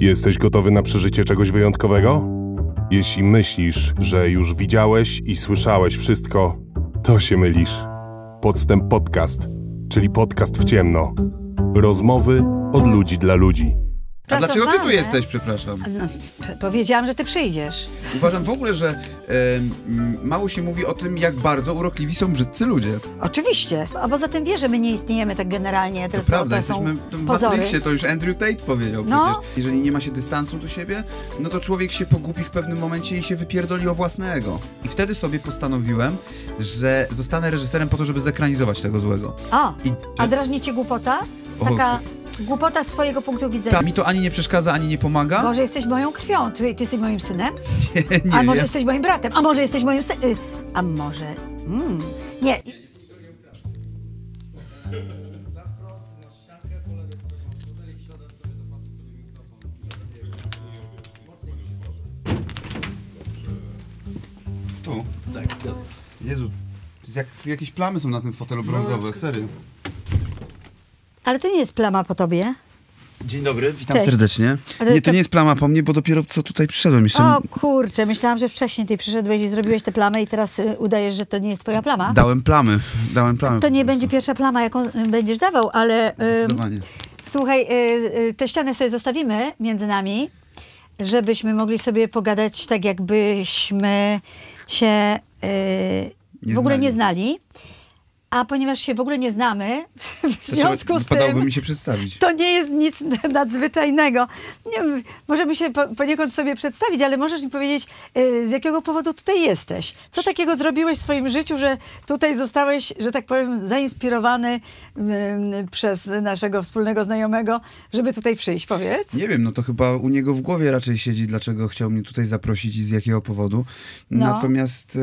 Jesteś gotowy na przeżycie czegoś wyjątkowego? Jeśli myślisz, że już widziałeś i słyszałeś wszystko, to się mylisz. Podstęp Podcast, czyli podcast w ciemno. Rozmowy od ludzi dla ludzi. A dlaczego ty tu jesteś, przepraszam? No, powiedziałam, że ty przyjdziesz. Uważam w ogóle, że e, mało się mówi o tym, jak bardzo urokliwi są brzydcy ludzie. Oczywiście. A poza tym wie, że my nie istniejemy tak generalnie, to tylko prawda, to jesteśmy w Matrixie, to już Andrew Tate powiedział no. przecież. Jeżeli nie ma się dystansu do siebie, no to człowiek się pogubi w pewnym momencie i się wypierdoli o własnego. I wtedy sobie postanowiłem, że zostanę reżyserem po to, żeby zekranizować tego złego. A, I, a drażni cię głupota? Taka głupota z swojego punktu widzenia. Ta, mi to ani nie przeszkadza, ani nie pomaga. Może jesteś moją krwią, ty, ty jesteś moim synem? Nie, nie. A może ja... jesteś moim bratem? A może jesteś moim synem? Y, a może... Mm, nie. Tu? Tak, zgadza. Jezu, jak, jakieś plamy są na tym fotelu brązowe, no, serio. Ale to nie jest plama po tobie. Dzień dobry, witam Cześć. serdecznie. Nie, to nie jest plama po mnie, bo dopiero co tutaj przyszedłem. Jeszcze... O kurczę, myślałam, że wcześniej ty przyszedłeś i zrobiłeś tę plamę i teraz y, udajesz, że to nie jest twoja plama. Dałem plamy, dałem plamy. To nie będzie pierwsza plama, jaką y, będziesz dawał, ale... Y, Zdecydowanie. Y, słuchaj, y, te ściany sobie zostawimy między nami, żebyśmy mogli sobie pogadać tak, jakbyśmy się y, w ogóle znali. nie znali. A ponieważ się w ogóle nie znamy, w to związku z tym... mi się przedstawić. To nie jest nic nadzwyczajnego. Nie, możemy się po, poniekąd sobie przedstawić, ale możesz mi powiedzieć, y, z jakiego powodu tutaj jesteś? Co takiego zrobiłeś w swoim życiu, że tutaj zostałeś, że tak powiem, zainspirowany y, y, przez naszego wspólnego znajomego, żeby tutaj przyjść? Powiedz. Nie wiem, no to chyba u niego w głowie raczej siedzi, dlaczego chciał mnie tutaj zaprosić i z jakiego powodu. No. Natomiast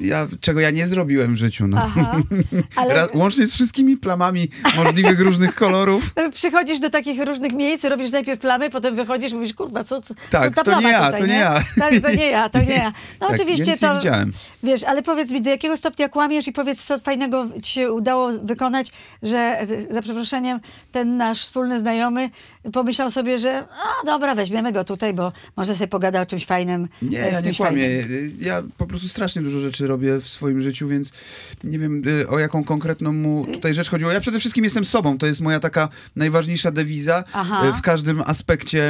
ja, czego ja nie zrobiłem w życiu, no. Aha. Ale... Ra łącznie z wszystkimi plamami możliwych różnych kolorów. Przychodzisz do takich różnych miejsc, robisz najpierw plamy, potem wychodzisz, mówisz, kurwa, co, co tak, to, nie ja, tutaj, to nie, nie? ja. Tak, to nie ja, to nie ja. No tak, oczywiście to... widziałem. Wiesz, ale powiedz mi, do jakiego stopnia kłamiesz i powiedz, co fajnego ci się udało wykonać, że za przeproszeniem ten nasz wspólny znajomy pomyślał sobie, że a dobra, weźmiemy go tutaj, bo może sobie pogada o czymś fajnym. Nie, e, ja nie kłamię. Fajnym. Ja po prostu strasznie dużo rzeczy robię w swoim życiu, więc nie wiem e, o jaką konkretną mu tutaj rzecz chodziło. Ja przede wszystkim jestem sobą, to jest moja taka najważniejsza dewiza Aha. E, w każdym aspekcie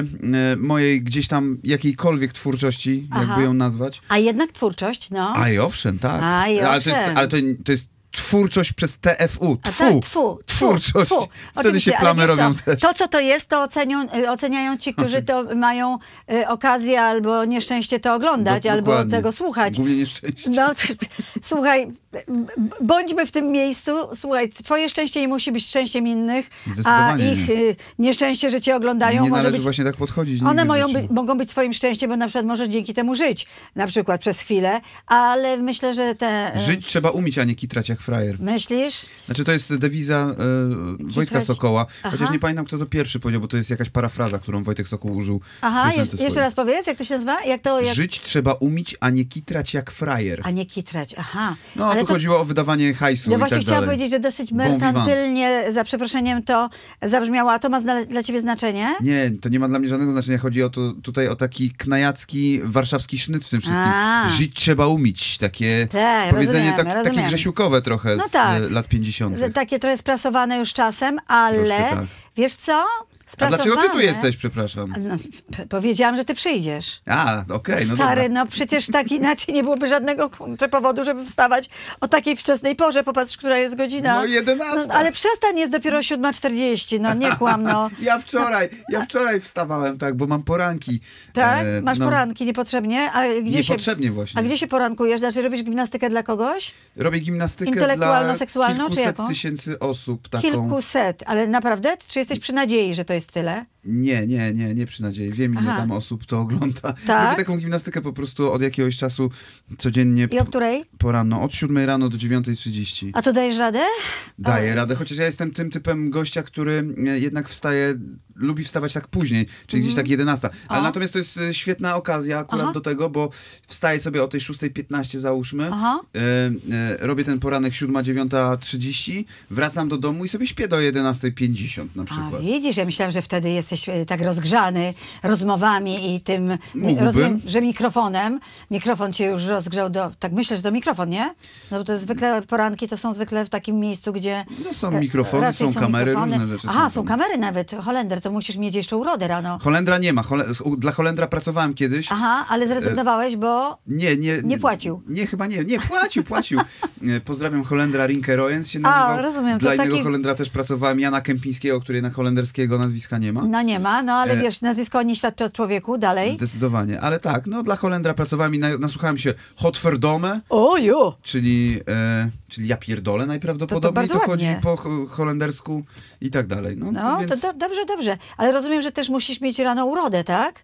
e, mojej gdzieś tam jakiejkolwiek twórczości, Aha. jakby ją nazwać. A jednak twórczość, no. A i owszem, tak. A i owszem. Ale, to jest, ale to, to jest twórczość przez TFU. Tfu, tak, tfu, twórczość. Tfu. Wtedy się plamy robią co, też. To, co to jest, to ocenią, y, oceniają ci, którzy to mają y, okazję albo nieszczęście to oglądać, Do, albo tego słuchać. Głównie nieszczęście. No, słuchaj, bądźmy w tym miejscu. Słuchaj, twoje szczęście nie musi być szczęściem innych, a ich y, nieszczęście, że cię oglądają, nie może być... właśnie tak podchodzić. One mogą być twoim szczęściem, bo na przykład możesz dzięki temu żyć, na przykład przez chwilę, ale myślę, że te... E, żyć trzeba umieć, a nie kitrać jak frajer. Myślisz? Znaczy to jest dewiza e, Wojtka chodzi... Sokoła, Aha. chociaż nie pamiętam, kto to pierwszy powiedział, bo to jest jakaś parafraza, którą Wojtek Sokół użył. Aha, jeszcze, raz powiedz, jak to się nazywa? Jak to, jak... Żyć trzeba umieć, a nie kitrać jak frajer. A nie kitrać, aha. No, Ale tu to... chodziło o wydawanie hajsu No właśnie tak chciałam powiedzieć, że dosyć merkantylnie, bon za przeproszeniem, to zabrzmiało. A to ma dla ciebie znaczenie? Nie, to nie ma dla mnie żadnego znaczenia. Chodzi o to, tutaj o taki knajacki, warszawski sznyt w tym wszystkim. A. Żyć trzeba umieć. Takie Te, tak, powiedzenie tak, takie grzesiukowe trochę trochę no z tak, lat 50. Takie trochę sprasowane już czasem, ale tak. wiesz co? A dlaczego ty tu jesteś, przepraszam? No, powiedziałam, że ty przyjdziesz. A, okej. Okay, no Stary, dobra. no przecież tak inaczej nie byłoby żadnego powodu, żeby wstawać o takiej wczesnej porze. Popatrz, która jest godzina. No 11. No, ale przestań, jest dopiero 7.40, no nie kłam, no. ja wczoraj, ja wczoraj wstawałem tak, bo mam poranki. Tak? E, Masz no. poranki niepotrzebnie? A gdzie niepotrzebnie się, właśnie. A gdzie się porankujesz? Znaczy robisz gimnastykę dla kogoś? Robię gimnastykę Intelektualno-seksualną, czy jaką? tysięcy osób taką. Kilkuset, ale naprawdę? Czy jesteś przy nadziei, że to jest jest tyle, nie, nie, nie, nie przy nadziei. Wiem, ile Aha. tam osób to ogląda. Tak? Robię taką gimnastykę po prostu od jakiegoś czasu codziennie. I o której? Porano. Od 7 rano do 9.30. A to dajesz radę? Daję Ale... radę, chociaż ja jestem tym typem gościa, który e, jednak wstaje, lubi wstawać tak później, czyli gdzieś mhm. tak 11. Ale natomiast to jest e, świetna okazja akurat Aha. do tego, bo wstaję sobie o tej 6.15 załóżmy, Aha. Y, y, robię ten poranek 7.09.30, wracam do domu i sobie śpię do 11.50 na przykład. A, widzisz, ja myślałam, że wtedy jest jesteś e, tak rozgrzany rozmowami i tym, e, rozumiem, że mikrofonem, mikrofon cię już rozgrzał do, tak myślę, że to mikrofon, nie? No bo to zwykle, poranki to są zwykle w takim miejscu, gdzie... No są e, mikrofony, są, są, kamery, mikrofony. różne rzeczy. Aha, są, są kamery nawet, Holender, to musisz mieć jeszcze urodę rano. Holendra nie ma, dla Holendra pracowałem kiedyś. Aha, ale zrezygnowałeś, bo... Nie, nie. Nie płacił. Nie, chyba nie, nie, płacił, płacił. Pozdrawiam Holendra Rinke Roens się nazywał. A, rozumiem. Dla to innego taki... Holendra też pracowałem, Jana Kępińskiego, który na holenderskiego nazwiska nie ma nie ma, no ale e, wiesz, nazwisko nie świadczy o człowieku, dalej. Zdecydowanie, ale tak, no dla Holendra pracowałem i na, nasłuchałem się Hotferdome, czyli, e, czyli ja pierdolę najprawdopodobniej, to, to, to chodzi po holendersku i tak dalej. No, No, więc... to do, dobrze, dobrze. Ale rozumiem, że też musisz mieć rano urodę, tak?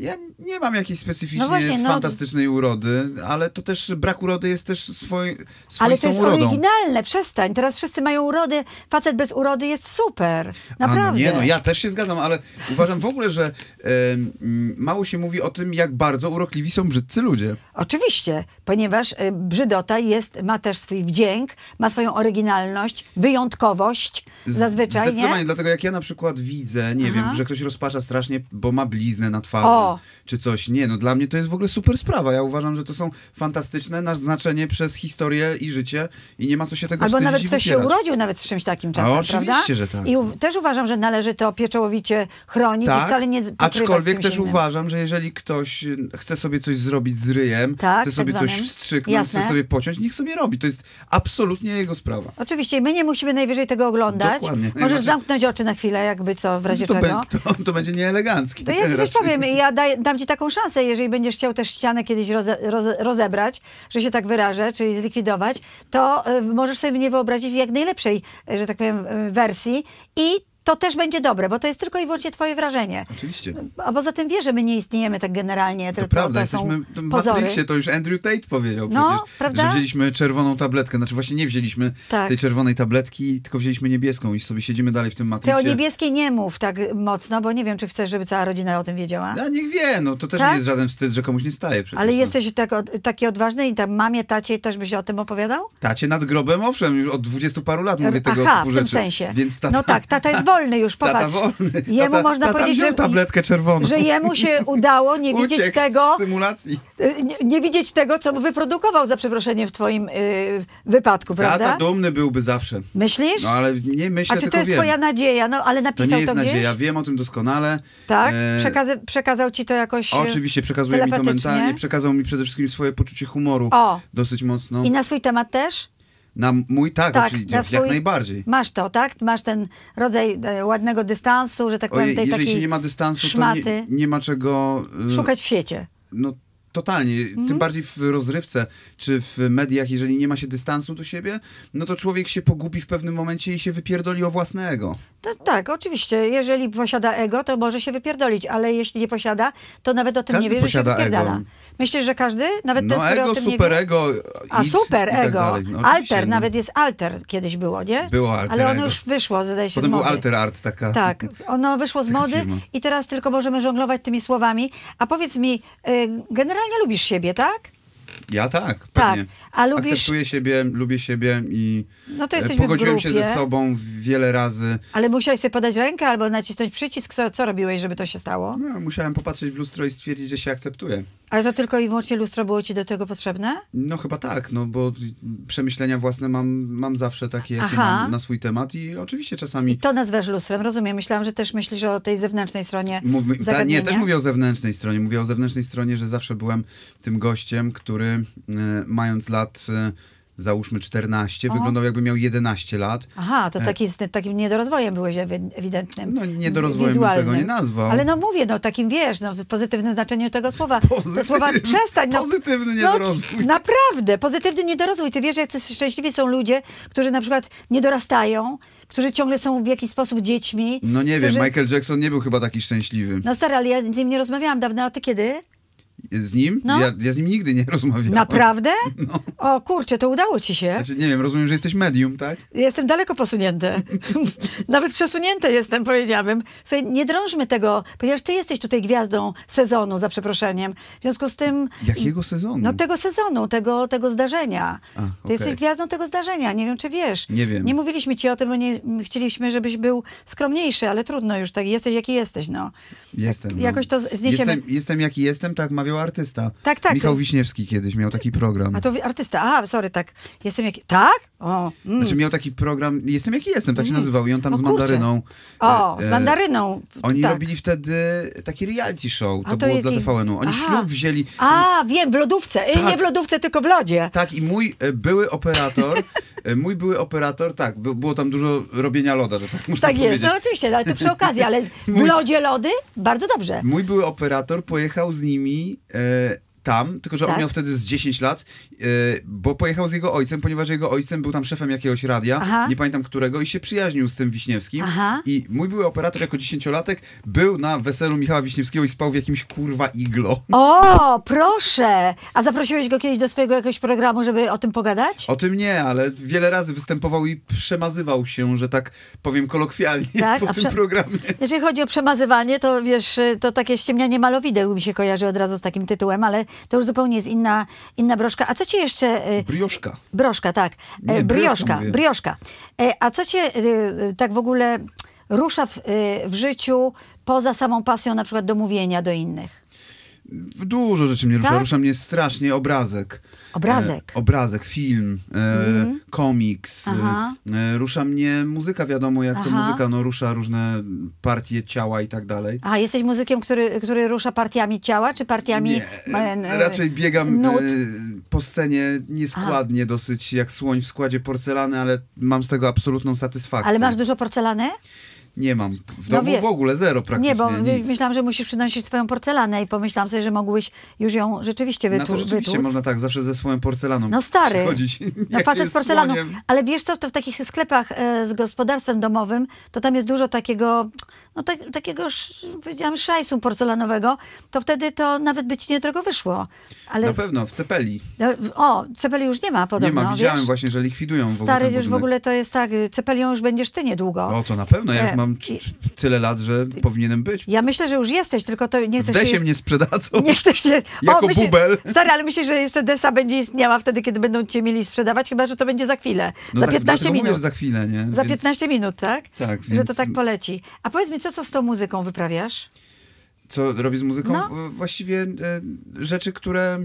Ja nie mam jakiejś specyficznie no właśnie, no... fantastycznej urody, ale to też brak urody jest też swoją swoistą Ale to jest urodą. oryginalne, przestań. Teraz wszyscy mają urody, facet bez urody jest super. Naprawdę. A no nie, no ja też się zgadzam, ale uważam w ogóle, że mało się mówi o tym, jak bardzo urokliwi są brzydcy ludzie. Oczywiście, ponieważ y, brzydota jest, ma też swój wdzięk, ma swoją oryginalność, wyjątkowość zazwyczaj. Zdecydowanie, nie? dlatego jak ja na przykład widzę, nie Aha. wiem, że ktoś rozpacza strasznie, bo ma bliznę na twarzy. O czy coś. Nie, no dla mnie to jest w ogóle super sprawa. Ja uważam, że to są fantastyczne na znaczenie przez historię i życie i nie ma co się tego Albo nawet ktoś się urodził nawet z czymś takim czasem, A oczywiście, prawda? że tak. I też uważam, że należy to pieczołowicie chronić tak, i wcale nie Aczkolwiek też innym. uważam, że jeżeli ktoś y, chce sobie coś zrobić z ryjem, tak, chce sobie tak coś wstrzyknąć, Jasne. chce sobie pociąć, niech sobie robi. To jest absolutnie jego sprawa. Oczywiście my nie musimy najwyżej tego oglądać. Dokładnie. Możesz zamknąć oczy na chwilę, jakby co, w razie no to czego. Be, to, to, będzie nieelegancki. To ja ci coś powiem. Ja dam ci taką szansę, jeżeli będziesz chciał też ścianę kiedyś roze, roze, rozebrać, że się tak wyrażę, czyli zlikwidować, to y, możesz sobie mnie wyobrazić w jak najlepszej, y, że tak powiem, y, wersji i to też będzie dobre, bo to jest tylko i wyłącznie twoje wrażenie. Oczywiście. A poza tym wiesz, że my nie istniejemy tak generalnie, to tylko prawda, to jesteśmy w to już Andrew Tate powiedział no, przecież, prawda? że wzięliśmy czerwoną tabletkę, znaczy właśnie nie wzięliśmy tak. tej czerwonej tabletki, tylko wzięliśmy niebieską i sobie siedzimy dalej w tym Matrixie. Ty o niebieskiej nie mów tak mocno, bo nie wiem, czy chcesz, żeby cała rodzina o tym wiedziała. No niech wie, no to też tak? nie jest żaden wstyd, że komuś nie staje. Przecież, Ale no. jesteś tak, taki odważny i tam mamie, tacie też byś o tym opowiadał? Tacie nad grobem, owszem, już od dwudziestu paru lat e, mówię Aha, tego w tym rzeczy. sensie. Więc tata... No tak, tata jest wolna wolny już, popatrz. Tata wolny. Jemu tata, można tata powiedzieć, że... tabletkę czerwoną. Że jemu się udało nie widzieć tego... symulacji. Y, nie, nie, widzieć tego, co wyprodukował, za przeproszenie, w twoim y, wypadku, prawda? Tata dumny byłby zawsze. Myślisz? No ale nie myślę, A czy to jest wiem. twoja nadzieja? No ale napisał to, nie jest to nadzieja, gdzieś? wiem o tym doskonale. Tak? E, Przekazy, przekazał ci to jakoś e, Oczywiście, przekazuje mi to mentalnie. Przekazał mi przede wszystkim swoje poczucie humoru. O. Dosyć mocno. I na swój temat też? Na mój tak, tak oczywiście, na swój, jak najbardziej. Masz to, tak? Masz ten rodzaj e, ładnego dystansu, że tak powiem, tej Ojej, jeżeli takiej się nie ma dystansu, szmaty. to nie, nie ma czego... E, Szukać w siecie. No Totalnie. Mhm. Tym bardziej w rozrywce czy w mediach, jeżeli nie ma się dystansu do siebie, no to człowiek się pogubi w pewnym momencie i się wypierdoli o własne ego. To, tak, oczywiście. Jeżeli posiada ego, to może się wypierdolić, ale jeśli nie posiada, to nawet o tym każdy nie wie, że się wypierdala. Ego. Myślisz, że każdy? Nawet no, ten, który ego, o tym super nie wie? ego. A super tak ego. No, alter, no. nawet jest alter kiedyś było, nie? Było alter Ale ono już wyszło, zdaje się, Potem z mody. był alter art taka. Tak, ono wyszło z mody firma. i teraz tylko możemy żonglować tymi słowami. A powiedz mi, y, generalnie generalnie lubisz siebie, tak? Ja tak, pewnie. Tak. A lubisz... Akceptuję siebie, lubię siebie i no to e, pogodziłem się ze sobą wiele razy. Ale musiałeś sobie podać rękę albo nacisnąć przycisk. Co, co robiłeś, żeby to się stało? No, musiałem popatrzeć w lustro i stwierdzić, że się akceptuję. Ale to tylko i wyłącznie lustro było ci do tego potrzebne? No chyba tak, no bo przemyślenia własne mam, mam zawsze takie, jakie Aha. mam na swój temat i oczywiście czasami... I to nazwasz lustrem, rozumiem. Myślałam, że też myślisz o tej zewnętrznej stronie Mów, ta, Nie, też mówię o zewnętrznej stronie. Mówię o zewnętrznej stronie, że zawsze byłem tym gościem, który y, mając lat... Y, załóżmy 14, o. wyglądał jakby miał 11 lat. Aha, to e, taki, z takim niedorozwojem byłeś ewidentnym. No niedorozwojem bym tego nie nazwał. Ale no mówię, no takim wiesz, no w pozytywnym znaczeniu tego słowa. Pozytywny, te słowa przestań. No, pozytywny no, niedorozwój. No, naprawdę, pozytywny niedorozwój. Ty wiesz, jak szczęśliwi są ludzie, którzy na przykład nie dorastają, którzy ciągle są w jakiś sposób dziećmi. No nie którzy... wiem, Michael Jackson nie był chyba taki szczęśliwy. No stary, ale ja z nim nie rozmawiałam dawno, a ty kiedy? Z nim? No. Ja, ja, z nim nigdy nie rozmawiałem. Naprawdę? No. O kurczę, to udało ci się. Znaczy, nie wiem, rozumiem, że jesteś medium, tak? Jestem daleko posunięte. Nawet przesunięte jestem, powiedziałabym. Słuchaj, nie drążmy tego, ponieważ ty jesteś tutaj gwiazdą sezonu, za przeproszeniem. W związku z tym... Jakiego sezonu? No tego sezonu, tego, tego zdarzenia. A, okay. Ty jesteś gwiazdą tego zdarzenia, nie wiem, czy wiesz. Nie wiem. Nie mówiliśmy ci o tym, bo nie, chcieliśmy, żebyś był skromniejszy, ale trudno już, tak jesteś, jaki jesteś, no. Jestem. Jakoś no. to zniesiemy. Jestem, jestem jaki jestem, tak mawiam robił artysta. Tak, tak. Michał Wiśniewski kiedyś miał taki program. A to artysta, a sorry, tak. Jestem jaki... Tak? O, mm. Znaczy miał taki program, Jestem jaki jestem, tak się mm. nazywał i on tam o, z mandaryną. O, e, z mandaryną. E, oni tak. robili wtedy taki reality show, to, to było jaki... dla TVN-u. Oni Aha. ślub wzięli. A, wiem, w lodówce. Y, tak. Nie w lodówce, tylko w lodzie. Tak, i mój e, były operator, e, mój były operator, tak, było tam dużo robienia loda, że tak muszę. Tak powiedzieć. jest, no oczywiście, ale to przy okazji, ale w mój... lodzie lody? Bardzo dobrze. Mój były operator pojechał z nimi 呃。tam, tylko że tak? on miał wtedy z 10 lat, e, bo pojechał z jego ojcem, ponieważ jego ojcem był tam szefem jakiegoś radia, Aha. nie pamiętam którego, i się przyjaźnił z tym Wiśniewskim. Aha. I mój były operator jako dziesięciolatek był na weselu Michała Wiśniewskiego i spał w jakimś kurwa iglo. O, proszę! A zaprosiłeś go kiedyś do swojego jakiegoś programu, żeby o tym pogadać? O tym nie, ale wiele razy występował i przemazywał się, że tak powiem kolokwialnie tak? po A tym programie. Jeżeli chodzi o przemazywanie, to wiesz, to takie ściemnianie malowideł mi się kojarzy od razu z takim tytułem, ale to już zupełnie jest inna, inna broszka. A co cię jeszcze... Y, brioszka. Broszka, tak. Nie, brioszka, brioszka. brioszka. E, a co cię y, y, tak w ogóle rusza w, w życiu poza samą pasją na przykład do mówienia do innych? Dużo rzeczy mnie tak? rusza. Rusza mnie strasznie obrazek. Obrazek. E, obrazek, film, e, mm. komiks. E, e, rusza mnie muzyka, wiadomo jak Aha. to muzyka, no rusza różne partie ciała i tak dalej. A jesteś muzykiem, który, który rusza partiami ciała, czy partiami... Nie, e, e, raczej biegam po scenie nieskładnie Aha. dosyć, jak słoń w składzie porcelany, ale mam z tego absolutną satysfakcję. Ale masz dużo porcelany? Nie mam. W no domu wie, w ogóle zero praktycznie. Nie, bo nic. myślałam, że musisz przynosić swoją porcelanę i pomyślałam sobie, że mogłeś już ją rzeczywiście wytłuc. No to rzeczywiście wytłuc. można tak, zawsze ze swoją porcelaną No stary, Na no facet z porcelaną. Ale wiesz co, to w takich sklepach e, z gospodarstwem domowym, to tam jest dużo takiego, no tak, takiego, powiedziałam, szajsu porcelanowego, to wtedy to nawet by ci niedrogo wyszło. Ale... Na pewno, w Cepeli. No, o, Cepeli już nie ma podobno. Nie ma, widziałem wiesz? właśnie, że likwidują Stary, w ogóle już w ogóle to jest tak, Cepelią już będziesz ty niedługo. O, to na pewno, ja już e, mam tyle lat, że powinienem być. Ja myślę, że już jesteś, tylko to nie chcesz się... mnie sprzedadzą. Nie chcesz się... jako o, myśli... bubel. Stary, ale myślę, że jeszcze Desa będzie istniała wtedy, kiedy będą cię mieli sprzedawać, chyba, że to będzie za chwilę. No za, 15 znaczy, no minut. Mówię, za chwilę, nie? Za więc... 15 minut, tak? Tak. Więc... Że to tak poleci. A powiedz mi, co, co z tą muzyką wyprawiasz? co robi z muzyką? No. Właściwie e, rzeczy, które,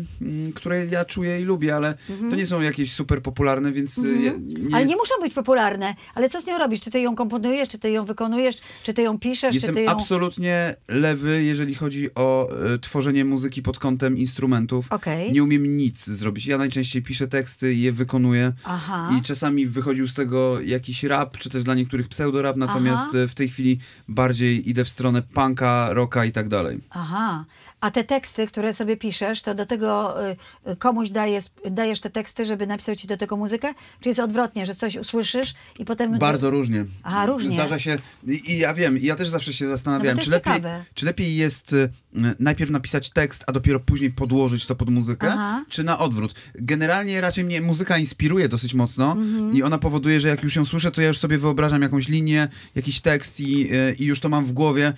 które ja czuję i lubię, ale mhm. to nie są jakieś super popularne, więc. Ja, e, mhm. nie ale jest... nie muszą być popularne. Ale co z nią robisz? Czy ty ją komponujesz, czy ty ją wykonujesz, czy ty ją piszesz? Jestem ją... absolutnie lewy, jeżeli chodzi o e, tworzenie muzyki pod kątem instrumentów. Okay. Nie umiem nic zrobić. Ja najczęściej piszę teksty i je wykonuję. Aha. I czasami wychodził z tego jakiś rap, czy też dla niektórych pseudorap, natomiast Aha. w tej chwili bardziej idę w stronę punka, rocka i tak dalej dalej. Aha, a te teksty, które sobie piszesz, to do tego y, y, komuś dajesz, dajesz te teksty, żeby napisał ci do tego muzykę? Czy jest odwrotnie, że coś usłyszysz i potem... Bardzo różnie. a różnie. Zdarza się, i, ja wiem, ja też zawsze się zastanawiałem, no czy, lepiej, czy lepiej jest y, najpierw napisać tekst, a dopiero później podłożyć to pod muzykę, Aha. czy na odwrót. Generalnie raczej mnie muzyka inspiruje dosyć mocno mhm. i ona powoduje, że jak już ją słyszę, to ja już sobie wyobrażam jakąś linię, jakiś tekst i, i już to mam w głowie,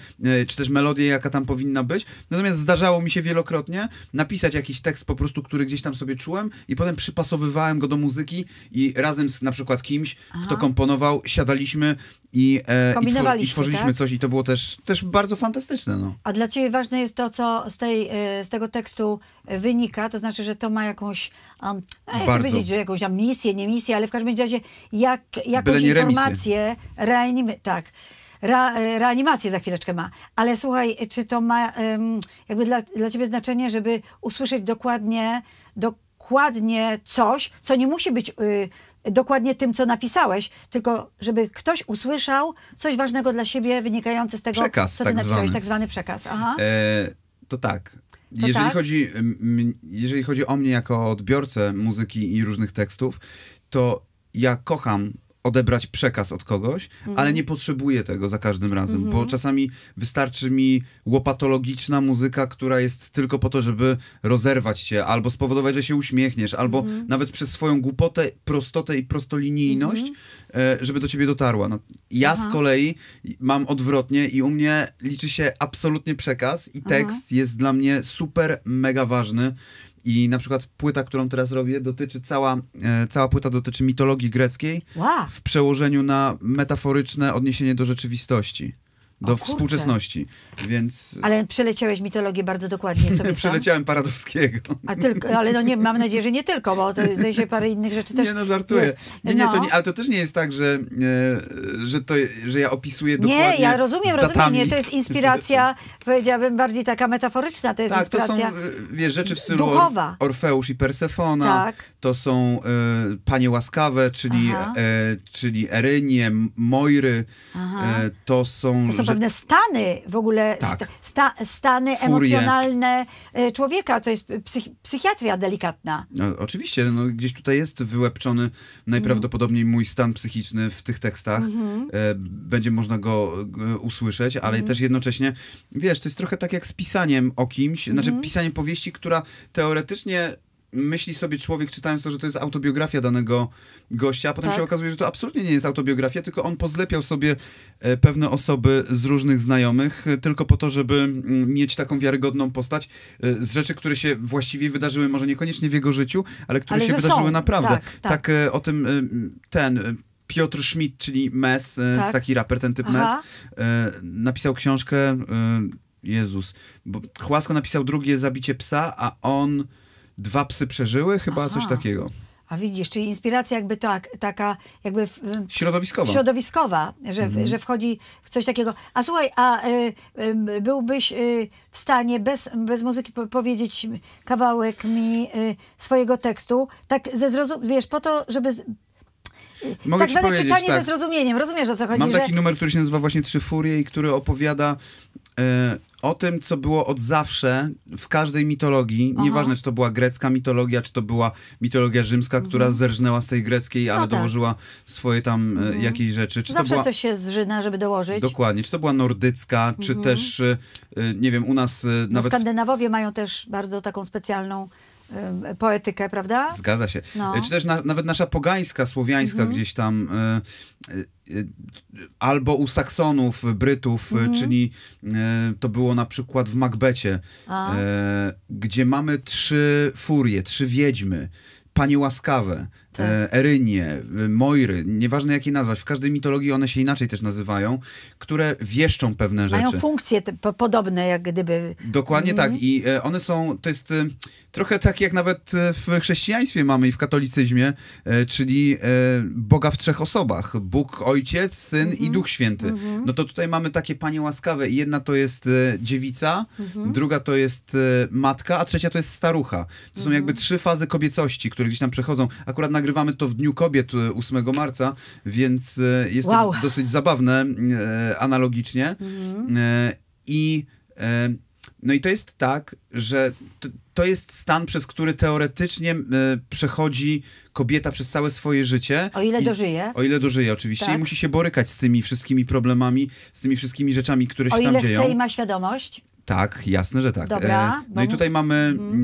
czy też melodię, jaka tam powinna być. Natomiast zdarza zdarzało mi się wielokrotnie napisać jakiś tekst po prostu, który gdzieś tam sobie czułem i potem przypasowywałem go do muzyki i razem z na przykład kimś, Aha. kto komponował, siadaliśmy i, e, i, twor i, tworzyliśmy tak? coś i to było też, też bardzo fantastyczne. No. A dla ciebie ważne jest to, co z, tej, e, z tego tekstu e, wynika, to znaczy, że to ma jakąś, um, ja e, powiedzieć, że jakąś tam misję, nie misję, ale w każdym razie jak, jakąś informację, reanimy, tak, Ra, e, reanimację za chwileczkę ma. Ale słuchaj, czy to ma jakby dla, dla ciebie znaczenie, żeby usłyszeć dokładnie, dokładnie coś, co nie musi być y, dokładnie tym, co napisałeś, tylko żeby ktoś usłyszał coś ważnego dla siebie wynikające z tego, przekaz, co ty tak napisałeś, zwany. tak zwany przekaz. Aha. E, to tak. To jeżeli, tak? Chodzi, jeżeli chodzi o mnie jako odbiorcę muzyki i różnych tekstów, to ja kocham odebrać przekaz od kogoś, ale mhm. nie potrzebuję tego za każdym razem, bo mhm. czasami wystarczy mi łopatologiczna muzyka, która jest tylko po to, żeby rozerwać cię, albo spowodować, że się uśmiechniesz, albo mhm. nawet przez swoją głupotę, prostotę i prostolinijność, e, żeby do ciebie dotarła. No, ja Aha. z kolei mam odwrotnie i u mnie liczy się absolutnie przekaz i tekst Aha. jest dla mnie super, mega ważny i na przykład płyta, którą teraz robię, dotyczy cała, e, cała płyta dotyczy mitologii greckiej wow. w przełożeniu na metaforyczne odniesienie do rzeczywistości do o, współczesności, więc... Ale przeleciałeś mitologię bardzo dokładnie sobie Przeleciałem Paradowskiego. A tylko, ale no nie, mam nadzieję, że nie tylko, bo to zdaje się parę innych rzeczy też... Nie no, żartuję. Nie, nie, no. to nie, ale to też nie jest tak, że, e, że, to, że ja opisuję dokładnie Nie, ja rozumiem, rozumiem, nie, to jest inspiracja, powiedziałabym, bardziej taka metaforyczna, to jest tak, inspiracja... to są, e, wiesz, rzeczy w stylu duchowa. Orfeusz i Persefona, tak. to są e, Panie Łaskawe, czyli, e, czyli Erynie, Mojry, e, to są... To są że... pewne stany w ogóle, tak. sta, stany Furie. emocjonalne e, człowieka. To jest psych, psychiatria delikatna. No, oczywiście, no, gdzieś tutaj jest wyłepczony najprawdopodobniej mój stan psychiczny w tych tekstach. Mhm. E, będzie można go usłyszeć, ale mhm. też jednocześnie, wiesz, to jest trochę tak jak z pisaniem o kimś, znaczy mhm. znaczy pisaniem powieści, która teoretycznie myśli sobie człowiek, czytając to, że to jest autobiografia danego gościa, a potem tak. się okazuje, że to absolutnie nie jest autobiografia, tylko on pozlepiał sobie e, pewne osoby z różnych znajomych, e, tylko po to, żeby mm, mieć taką wiarygodną postać e, z rzeczy, które się właściwie wydarzyły, może niekoniecznie w jego życiu, ale które ale się wydarzyły są. naprawdę. Tak, tak. tak o tym ten Piotr Schmidt, czyli MES, tak. taki raper, ten typ Aha. MES, napisał książkę. Jezus, bo Chłasko napisał drugie Zabicie psa, a on Dwa psy przeżyły, chyba Aha. coś takiego. A widzisz, czyli inspiracja jakby tak, taka jakby... W, środowiskowa. Środowiskowa, że, mhm. że wchodzi w coś takiego. A słuchaj, a y, y, byłbyś y, w stanie bez, bez muzyki po powiedzieć kawałek mi y, swojego tekstu, tak ze zrozum... Wiesz, po to, żeby Mogę tak zwane powiedzieć, czytanie tak. ze zrozumieniem. Rozumiesz, o co chodzi? Mam taki że... numer, który się nazywa właśnie Trzy Furie i który opowiada e, o tym, co było od zawsze w każdej mitologii. Aha. Nieważne, czy to była grecka mitologia, czy to była mitologia rzymska, mhm. która zerżnęła z tej greckiej, no ale no tak. dołożyła swoje tam e, mhm. jakieś rzeczy. Czy zawsze była... coś się zżyna, żeby dołożyć. Dokładnie. Czy to była nordycka, czy mhm. też, e, e nie wiem, u nas e, no nawet... No, Skandynawowie mają też bardzo taką specjalną E, poetykę, prawda? Zgadza się. No. Czy też na, nawet nasza pogańska, słowiańska mhm. gdzieś tam y, y, albo u Saksonów, Brytów, mhm. czyli y, to było na przykład w Macbecie, gdzie mamy trzy furie, trzy wiedźmy, panie łaskawe, E, tak. Erynie, e, Mojry, nieważne jak je nazwać, w każdej mitologii one się inaczej też nazywają, które wieszczą pewne rzeczy. Mają funkcje po podobne jak gdyby. Dokładnie mm. tak mhm. i e, one są, to jest trochę tak jak nawet w chrześcijaństwie mamy i w katolicyzmie, czyli Boga w trzech osobach. Bóg Ojciec, Syn mm -hmm. i mhm. Duch Święty. Mm -hmm. No to tutaj mamy takie panie łaskawe i jedna to jest dziewica, -hmm. druga to jest matka, a trzecia to jest starucha. To są mhm. jakby trzy fazy kobiecości, które gdzieś tam przechodzą. Akurat na nagrywamy to w Dniu Kobiet 8 e, marca, więc e, jest wow. to dosyć zabawne e, analogicznie. Mhm. I no i to jest tak, że to, to jest stan, przez który teoretycznie przechodzi kobieta przez całe swoje życie. O ile i, dożyje. O ile dożyje, oczywiście. Tak. I musi się borykać z tymi wszystkimi problemami, z tymi wszystkimi rzeczami, które o się tam dzieją. O ile chce i ma świadomość. Tak, jasne, że tak. Dobra, no bo... i tutaj mamy mhm.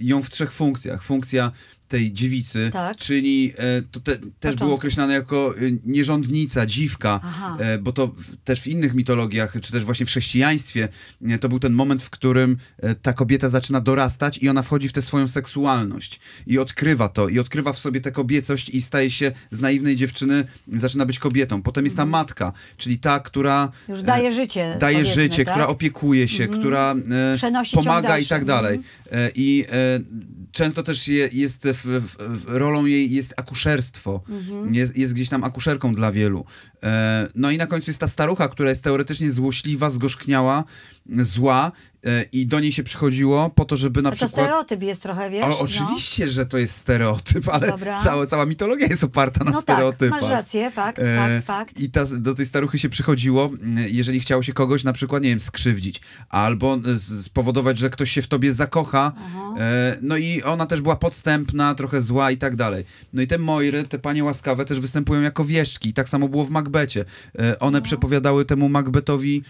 ją w trzech funkcjach. Funkcja tej dziewicy, tak. czyli e, to te, też było określane jako e, nierządnica, dziwka, e, bo to w, też w innych mitologiach, czy też właśnie w chrześcijaństwie, e, to był ten moment, w którym e, ta kobieta zaczyna dorastać i ona wchodzi w tę swoją seksualność i odkrywa to, i odkrywa w sobie tę kobiecość i staje się z naiwnej dziewczyny, zaczyna być kobietą. Potem jest ta mhm. matka, czyli ta, która... Już daje e, życie. Daje życie, tak? która opiekuje się, mhm. która pomaga i tak dalej. Mhm. I często też je, jest w, w, rolą jej jest akuszerstwo. Mhm. Jest, jest, gdzieś tam akuszerką dla wielu. E, no i na końcu jest ta starucha, która jest teoretycznie złośliwa, zgorzkniała, zła E, i do niej się przychodziło po to, żeby na A no przykład... to stereotyp jest trochę, wiesz? O, no. oczywiście, no. że to jest stereotyp, ale cała, cała mitologia jest oparta na no stereotypach. Tak, masz rację, fakt, e, fakt, fakt. I ta, do tej staruchy się przychodziło, jeżeli chciało się kogoś na przykład, nie wiem, skrzywdzić, albo e, spowodować, że ktoś się w tobie zakocha, e, no i ona też była podstępna, trochę zła i tak dalej. No i te Moiry, te panie łaskawe też występują jako wieszki. Tak samo było w Macbecie. E, one no. przepowiadały temu Macbetowi,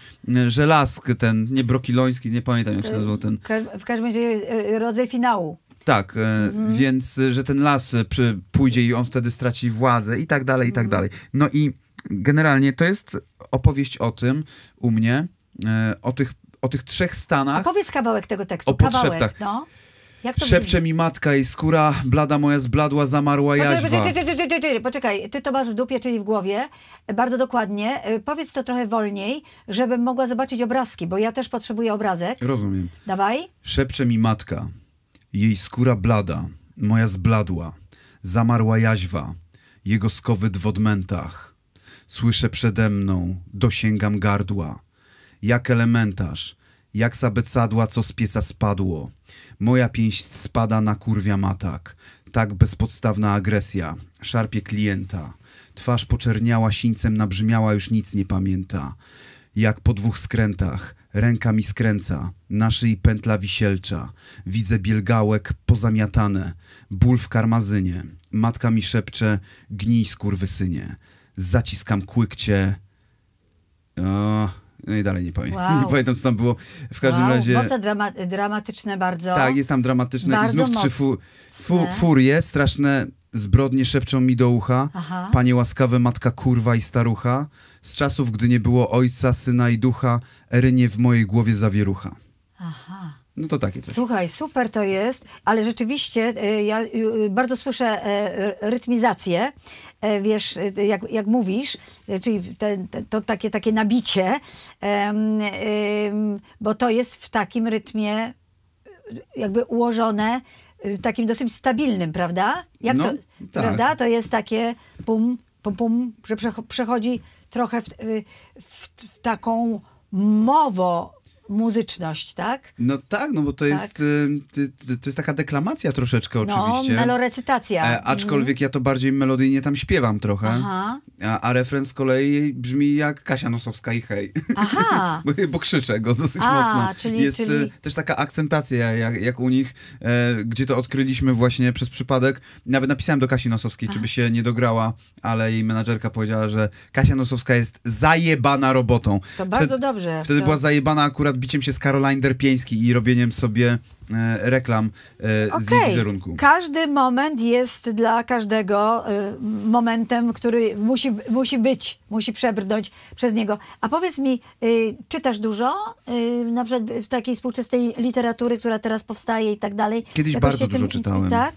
że lask ten, nie brokiloński, nie pamiętam jak się e, nazywał ten. W każdym razie e, rodzaj finału. Tak, e, mhm. więc że ten las przy, pójdzie i on wtedy straci władzę i tak dalej, i tak mhm. dalej. No i generalnie to jest opowieść o tym u mnie, o tych, o tych trzech stanach. Opowiedz kawałek tego tekstu, o kawałek, no. Szepcze mi matka i skóra blada moja zbladła, zamarła jaźwa. Poczekaj, poczekaj, poczekaj, poczekaj, ty to masz w dupie, czyli w głowie. Bardzo dokładnie. Y, powiedz to trochę wolniej, żebym mogła zobaczyć obrazki, bo ja też potrzebuję obrazek. Rozumiem. Dawaj. Szepcze mi matka. Jej skóra blada, moja zbladła, zamarła jaźwa, jego skowyt w odmętach. Słyszę przede mną, dosięgam gardła. Jak elementarz, jak sabecadła, co z pieca spadło. Moja pięść spada na kurwia matak. Tak bezpodstawna agresja. Szarpie klienta. Twarz poczerniała, sińcem nabrzmiała, już nic nie pamięta. Jak po dwóch skrętach. Ręka mi skręca. Na szyi pętla wisielcza. Widzę bielgałek pozamiatane. Ból w karmazynie. Matka mi szepcze, gnij skurwysynie. Zaciskam kłykcie. Eee no i dalej nie pamiętam. Wow. Nie pamiętam, co tam było. W każdym wow, razie. Mocno drama dramatyczne bardzo. Tak, jest tam dramatyczne. Bardzo I znów mocne. trzy fu fu furie, straszne zbrodnie szepczą mi do ucha. Aha. Panie łaskawe matka kurwa i starucha. Z czasów, gdy nie było ojca, syna i ducha, erynie w mojej głowie zawierucha. Aha. No to takie coś. Słuchaj, super to jest, ale rzeczywiście y, ja y, bardzo słyszę e, rytmizację E, wiesz, e, jak, jak mówisz, e, czyli te, te, to takie, takie nabicie, bo to jest w takim rytmie jakby ułożone, takim dosyć stabilnym, prawda? Jak no, to, tak. prawda? To jest takie pum, pum, pum, że przechodzi trochę w, w, w taką mowo muzyczność, tak? No tak, no bo to, tak. Jest, to jest taka deklamacja troszeczkę no, oczywiście. No, melorecytacja. E, aczkolwiek ja to bardziej melodyjnie tam śpiewam trochę. Aha. A, a refren z kolei brzmi jak Kasia Nosowska i hej. Aha. bo, krzyczę go dosyć a, mocno. Czyli, jest czyli... Y, też taka akcentacja jak, jak u nich, e, gdzie to odkryliśmy właśnie przez przypadek. Nawet napisałem do Kasi Nosowskiej, czy by się nie dograła, ale jej menadżerka powiedziała, że Kasia Nosowska jest zajebana robotą. To bardzo wtedy, dobrze. Wtedy to... była zajebana akurat biciem się z Caroline Derpieński i robieniem sobie e, reklam e, okay. z jej wizerunku. Każdy moment jest dla każdego e, momentem, który musi, musi być, musi przebrnąć przez niego. A powiedz mi, e, czytasz dużo? E, na przykład w takiej współczesnej literatury, która teraz powstaje i tak dalej. Kiedyś Jakoś bardzo dużo tym, czytałem. Tak?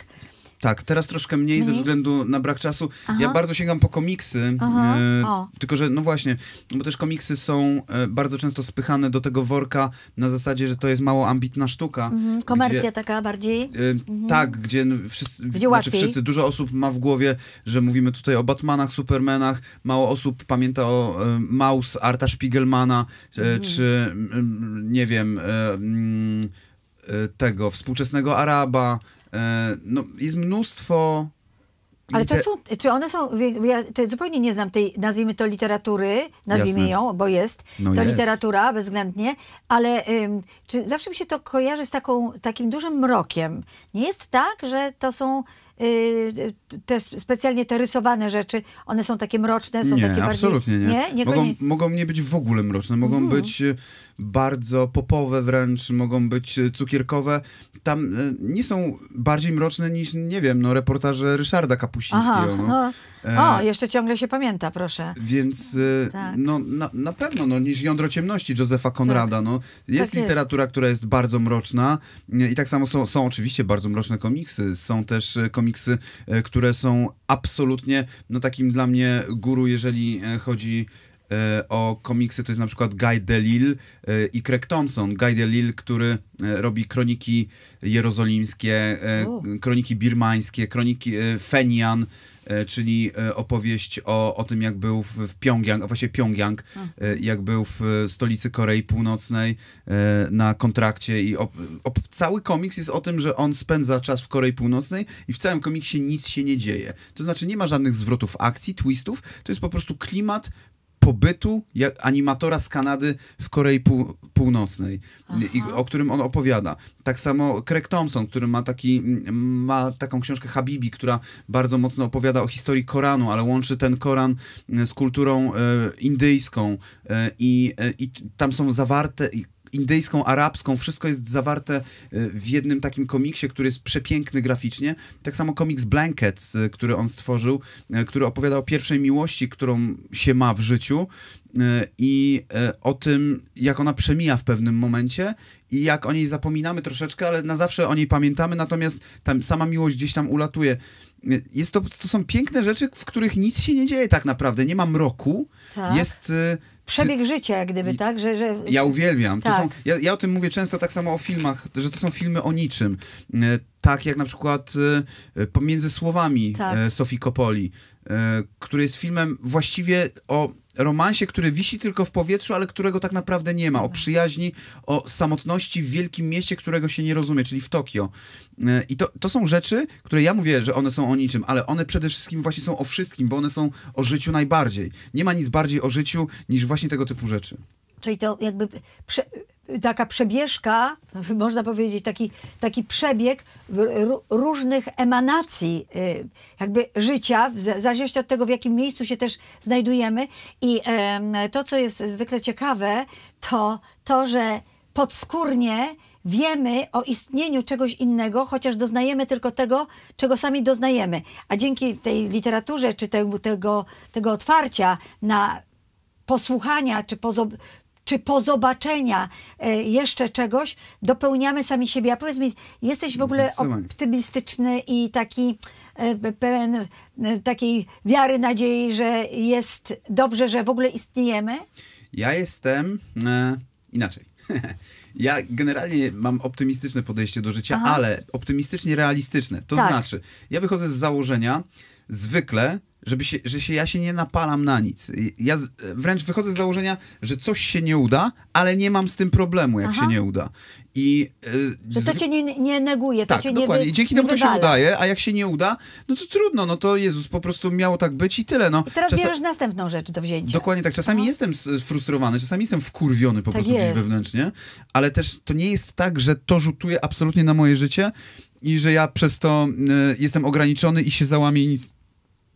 Tak, teraz troszkę mniej, mniej? ze mhm. względu na brak czasu. Aha. Ja bardzo sięgam po komiksy, e, tylko że no właśnie, no bo też komiksy są e, bardzo często spychane do tego worka na zasadzie, że to jest mało ambitna sztuka. Mhm. Komercja gdzie, taka bardziej. E, mhm. Tak, gdzie wszyscy, gdzie znaczy wszyscy, dużo osób ma w głowie, że mówimy tutaj o Batmanach, Supermanach, mało osób pamięta o e, Maus, Arta Spiegelmana, e, mhm. czy nie wiem, e, e, tego współczesnego Araba, E, no, jest mnóstwo. Ale to są, czy one są, ja zupełnie nie znam tej, nazwijmy to literatury, nazwijmy Jasne. ją, bo jest no to jest. literatura bezwzględnie, ale ym, czy zawsze mi się to kojarzy z taką, takim dużym mrokiem. Nie jest tak, że to są y, y, te specjalnie te rysowane rzeczy, one są takie mroczne, są nie, takie absolutnie bardziej... Nie, absolutnie nie. Mogą, mogą nie być w ogóle mroczne, mogą mm. być y, bardzo popowe wręcz, mogą być e, cukierkowe. Tam e, nie są bardziej mroczne niż, nie wiem, no, reportaże Ryszarda Kapuścińskiego. Aha, no. no. E, o, jeszcze ciągle się pamięta, proszę. Więc tak. no, na, na, pewno no, niż Jądro Ciemności Józefa Konrada. Tak. No, jest tak literatura, która jest bardzo mroczna i tak samo są, są oczywiście bardzo mroczne komiksy. Są też komiksy, które są absolutnie no, takim dla mnie guru, jeżeli chodzi E, o komiksy to jest na przykład Guy DeLille e, i Craig Thompson. Guy DeLille, który e, robi kroniki jerozolimskie, oh. kroniki birmańskie, kroniki Fenian, czyli opowieść o, o tym, jak był w, Pjongjang, a właściwie Pjongjang, oh. jak był w stolicy Korei Północnej na kontrakcie i op, op, cały komiks jest o tym, że on spędza czas w Korei Północnej i w całym komiksie nic się nie dzieje. To znaczy nie ma żadnych zwrotów akcji, twistów, to jest po prostu klimat pobytu animatora z Kanady w Korei Pół Północnej, i, o którym on opowiada. Tak samo Craig Thompson, który ma, taki, mm, ma taką książkę Habibi, która bardzo mocno opowiada o historii Koranu, ale łączy ten Koran y, z kulturą e, indyjską e, i, e, i tam są zawarte indyjską, arabską, wszystko jest zawarte e, w jednym takim komiksie, który jest przepiękny graficznie. Tak samo komiks Blankets, e, który on stworzył, e, który opowiada o pierwszej miłości, którą się ma w życiu i o tym, jak ona przemija w pewnym momencie i jak o niej zapominamy troszeczkę, ale na zawsze o niej pamiętamy, natomiast tam sama miłość gdzieś tam ulatuje. Jest to, to są piękne rzeczy, w których nic się nie dzieje tak naprawdę. Nie ma mroku. Tak. Jest przebieg życia, jak gdyby, tak? Że, że... Ja uwielbiam. Tak. Są, ja, ja, o tym mówię często tak samo o filmach, że to są filmy o niczym. E, tak jak na przykład e, Pomiędzy Słowami tak. E, Sofii Kopoli, który jest filmem właściwie o romansie, który wisi tylko w powietrzu, ale którego tak naprawdę nie ma, o tak. przyjaźni, o samotności w wielkim mieście, którego się nie rozumie, czyli w Tokio. E, I to, to są rzeczy, które ja mówię, że one są o niczym, ale one przede wszystkim właśnie są o wszystkim, bo one są o życiu najbardziej. Nie ma nic bardziej o życiu niż właśnie tego typu rzeczy. Czyli to jakby prze taka przebieżka, można powiedzieć, taki, taki przebieg różnych emanacji y, jakby życia, w zależności od tego, w jakim miejscu się też znajdujemy. I to, co jest zwykle ciekawe, to to, że podskórnie wiemy o istnieniu czegoś innego, chociaż doznajemy tylko tego, czego sami doznajemy. A dzięki tej literaturze, czy tego, tego otwarcia na posłuchania, czy czy po zobaczenia e, jeszcze czegoś, dopełniamy sami siebie. A powiedz mi, jesteś w ogóle optymistyczny i taki e, pełen e, takiej wiary, nadziei, że jest dobrze, że w ogóle istniejemy? Ja jestem e, inaczej. Ja generalnie mam optymistyczne podejście do życia, Aha. ale optymistycznie realistyczne. To tak. znaczy, ja wychodzę z założenia zwykle, żeby się, że się, ja się nie napalam na nic. Ja z, wręcz wychodzę z założenia, że coś się nie uda, ale nie mam z tym problemu, jak Aha. się nie uda. I, że to cię nie, nie neguje, tak, to cię dokładnie. nie I dzięki temu to się udaje, a jak się nie uda, no to trudno, no to Jezus, po prostu miało tak być i tyle. No. I teraz Czas... bierzesz następną rzecz do wzięcia. Dokładnie tak. Czasami no. jestem sfrustrowany, czasami jestem wkurwiony po tak prostu gdzieś wewnętrznie, ale też to nie jest tak, że to rzutuje absolutnie na moje życie i że ja przez to y, jestem ograniczony i się załamię i nic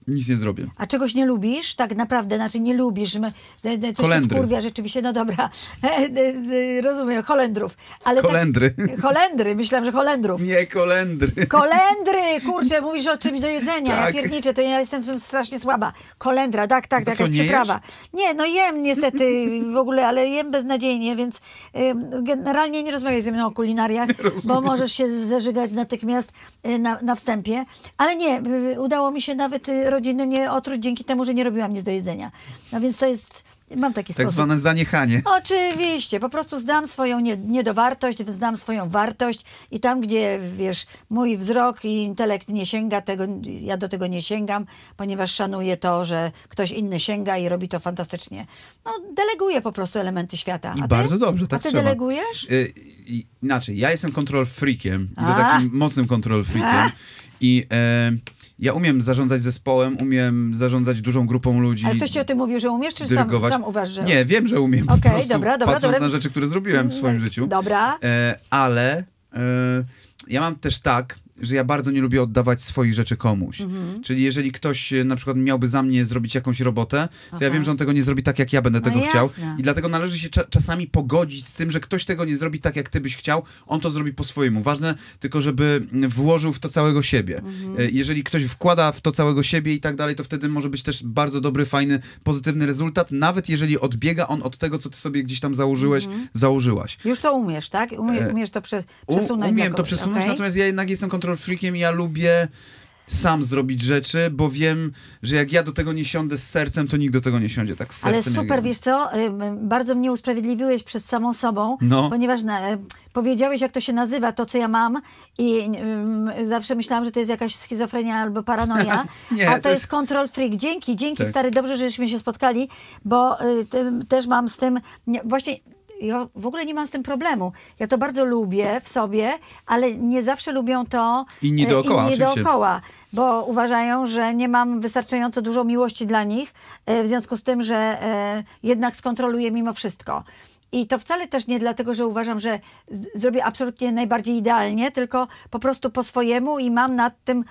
nic nie zrobię. A czegoś nie lubisz? Tak naprawdę, znaczy nie lubisz. E, e, coś Kolendry. Kurwia rzeczywiście, no dobra. E, rozumiem, Holendrów. Ale kolendry. Tak, holendry, myślałam, że Holendrów. Nie, kolendry. Kolendry! Kurczę, mówisz o czymś do jedzenia. Tak. Ja pierniczę, to ja jestem strasznie słaba. Kolendra, tak, tak, tak, co, nie przyprawa. Nie, no jem niestety w ogóle, ale jem beznadziejnie, więc generalnie nie rozmawiaj ze mną o kulinariach, bo możesz się zażygać natychmiast na, na wstępie. Ale nie, udało mi się nawet rodziny nie otruć dzięki temu, że nie robiłam nic do jedzenia. No więc to jest... Mam taki tak sposób. zwane zaniechanie. Oczywiście, po prostu znam swoją niedowartość, znam swoją wartość i tam, gdzie, wiesz, mój wzrok i intelekt nie sięga tego, ja do tego nie sięgam, ponieważ szanuję to, że ktoś inny sięga i robi to fantastycznie. No, deleguję po prostu elementy świata. I bardzo dobrze, tak A ty trzeba. delegujesz? Y inaczej, ja jestem kontrol freakiem, i to takim mocnym kontrol freakiem i... Y ja umiem zarządzać zespołem, umiem zarządzać dużą grupą ludzi. Ale ktoś ci o tym mówił, że umiesz, czy dyrygować. sam, sam uważasz, że... Nie, wiem, że umiem. Okej, okay, dobra, dobra. Patrząc dobra. na rzeczy, które zrobiłem w swoim mm, życiu. Dobra. E, ale e, ja mam też tak, że ja bardzo nie lubię oddawać swoich rzeczy komuś. Mhm. Czyli jeżeli ktoś e, na przykład miałby za mnie zrobić jakąś robotę, to Aha. ja wiem, że on tego nie zrobi tak, jak ja będę no tego jasne. chciał. I dlatego należy się cza czasami pogodzić z tym, że ktoś tego nie zrobi tak, jak ty byś chciał, on to zrobi po swojemu. Ważne tylko, żeby włożył w to całego siebie. Mhm. E, jeżeli ktoś wkłada w to całego siebie i tak dalej, to wtedy może być też bardzo dobry, fajny, pozytywny rezultat, nawet jeżeli odbiega on od tego, co ty sobie gdzieś tam założyłeś, mhm. założyłaś. Już to umiesz, tak? Umie, e, umiesz to prze przesunąć. Umiem to przesunąć, okay. natomiast ja jednak jestem kontrolą control freakiem, ja lubię sam zrobić rzeczy, bo wiem, że jak ja do tego nie siądę z sercem, to nikt do tego nie siądzie tak z sercem. Ale super, wiesz co, bardzo mnie usprawiedliwiłeś przed samą sobą, no. ponieważ na, powiedziałeś, jak to się nazywa, to co ja mam i zawsze myślałam, że to jest jakaś schizofrenia albo paranoia, nie, a to, to jest... jest control freak. Dzięki, dzięki tak. stary, dobrze, żeśmy się spotkali, bo y, tym, też mam z tym, nie, właśnie ja w ogóle nie mam z tym problemu. Ja to bardzo lubię w sobie, ale nie zawsze lubią to inni e, dookoła. Inni dookoła bo uważają, że nie mam wystarczająco dużo miłości dla nich, e, w związku z tym, że e, jednak skontroluję mimo wszystko. I to wcale też nie dlatego, że uważam, że zrobię absolutnie najbardziej idealnie, tylko po prostu po swojemu i mam nad tym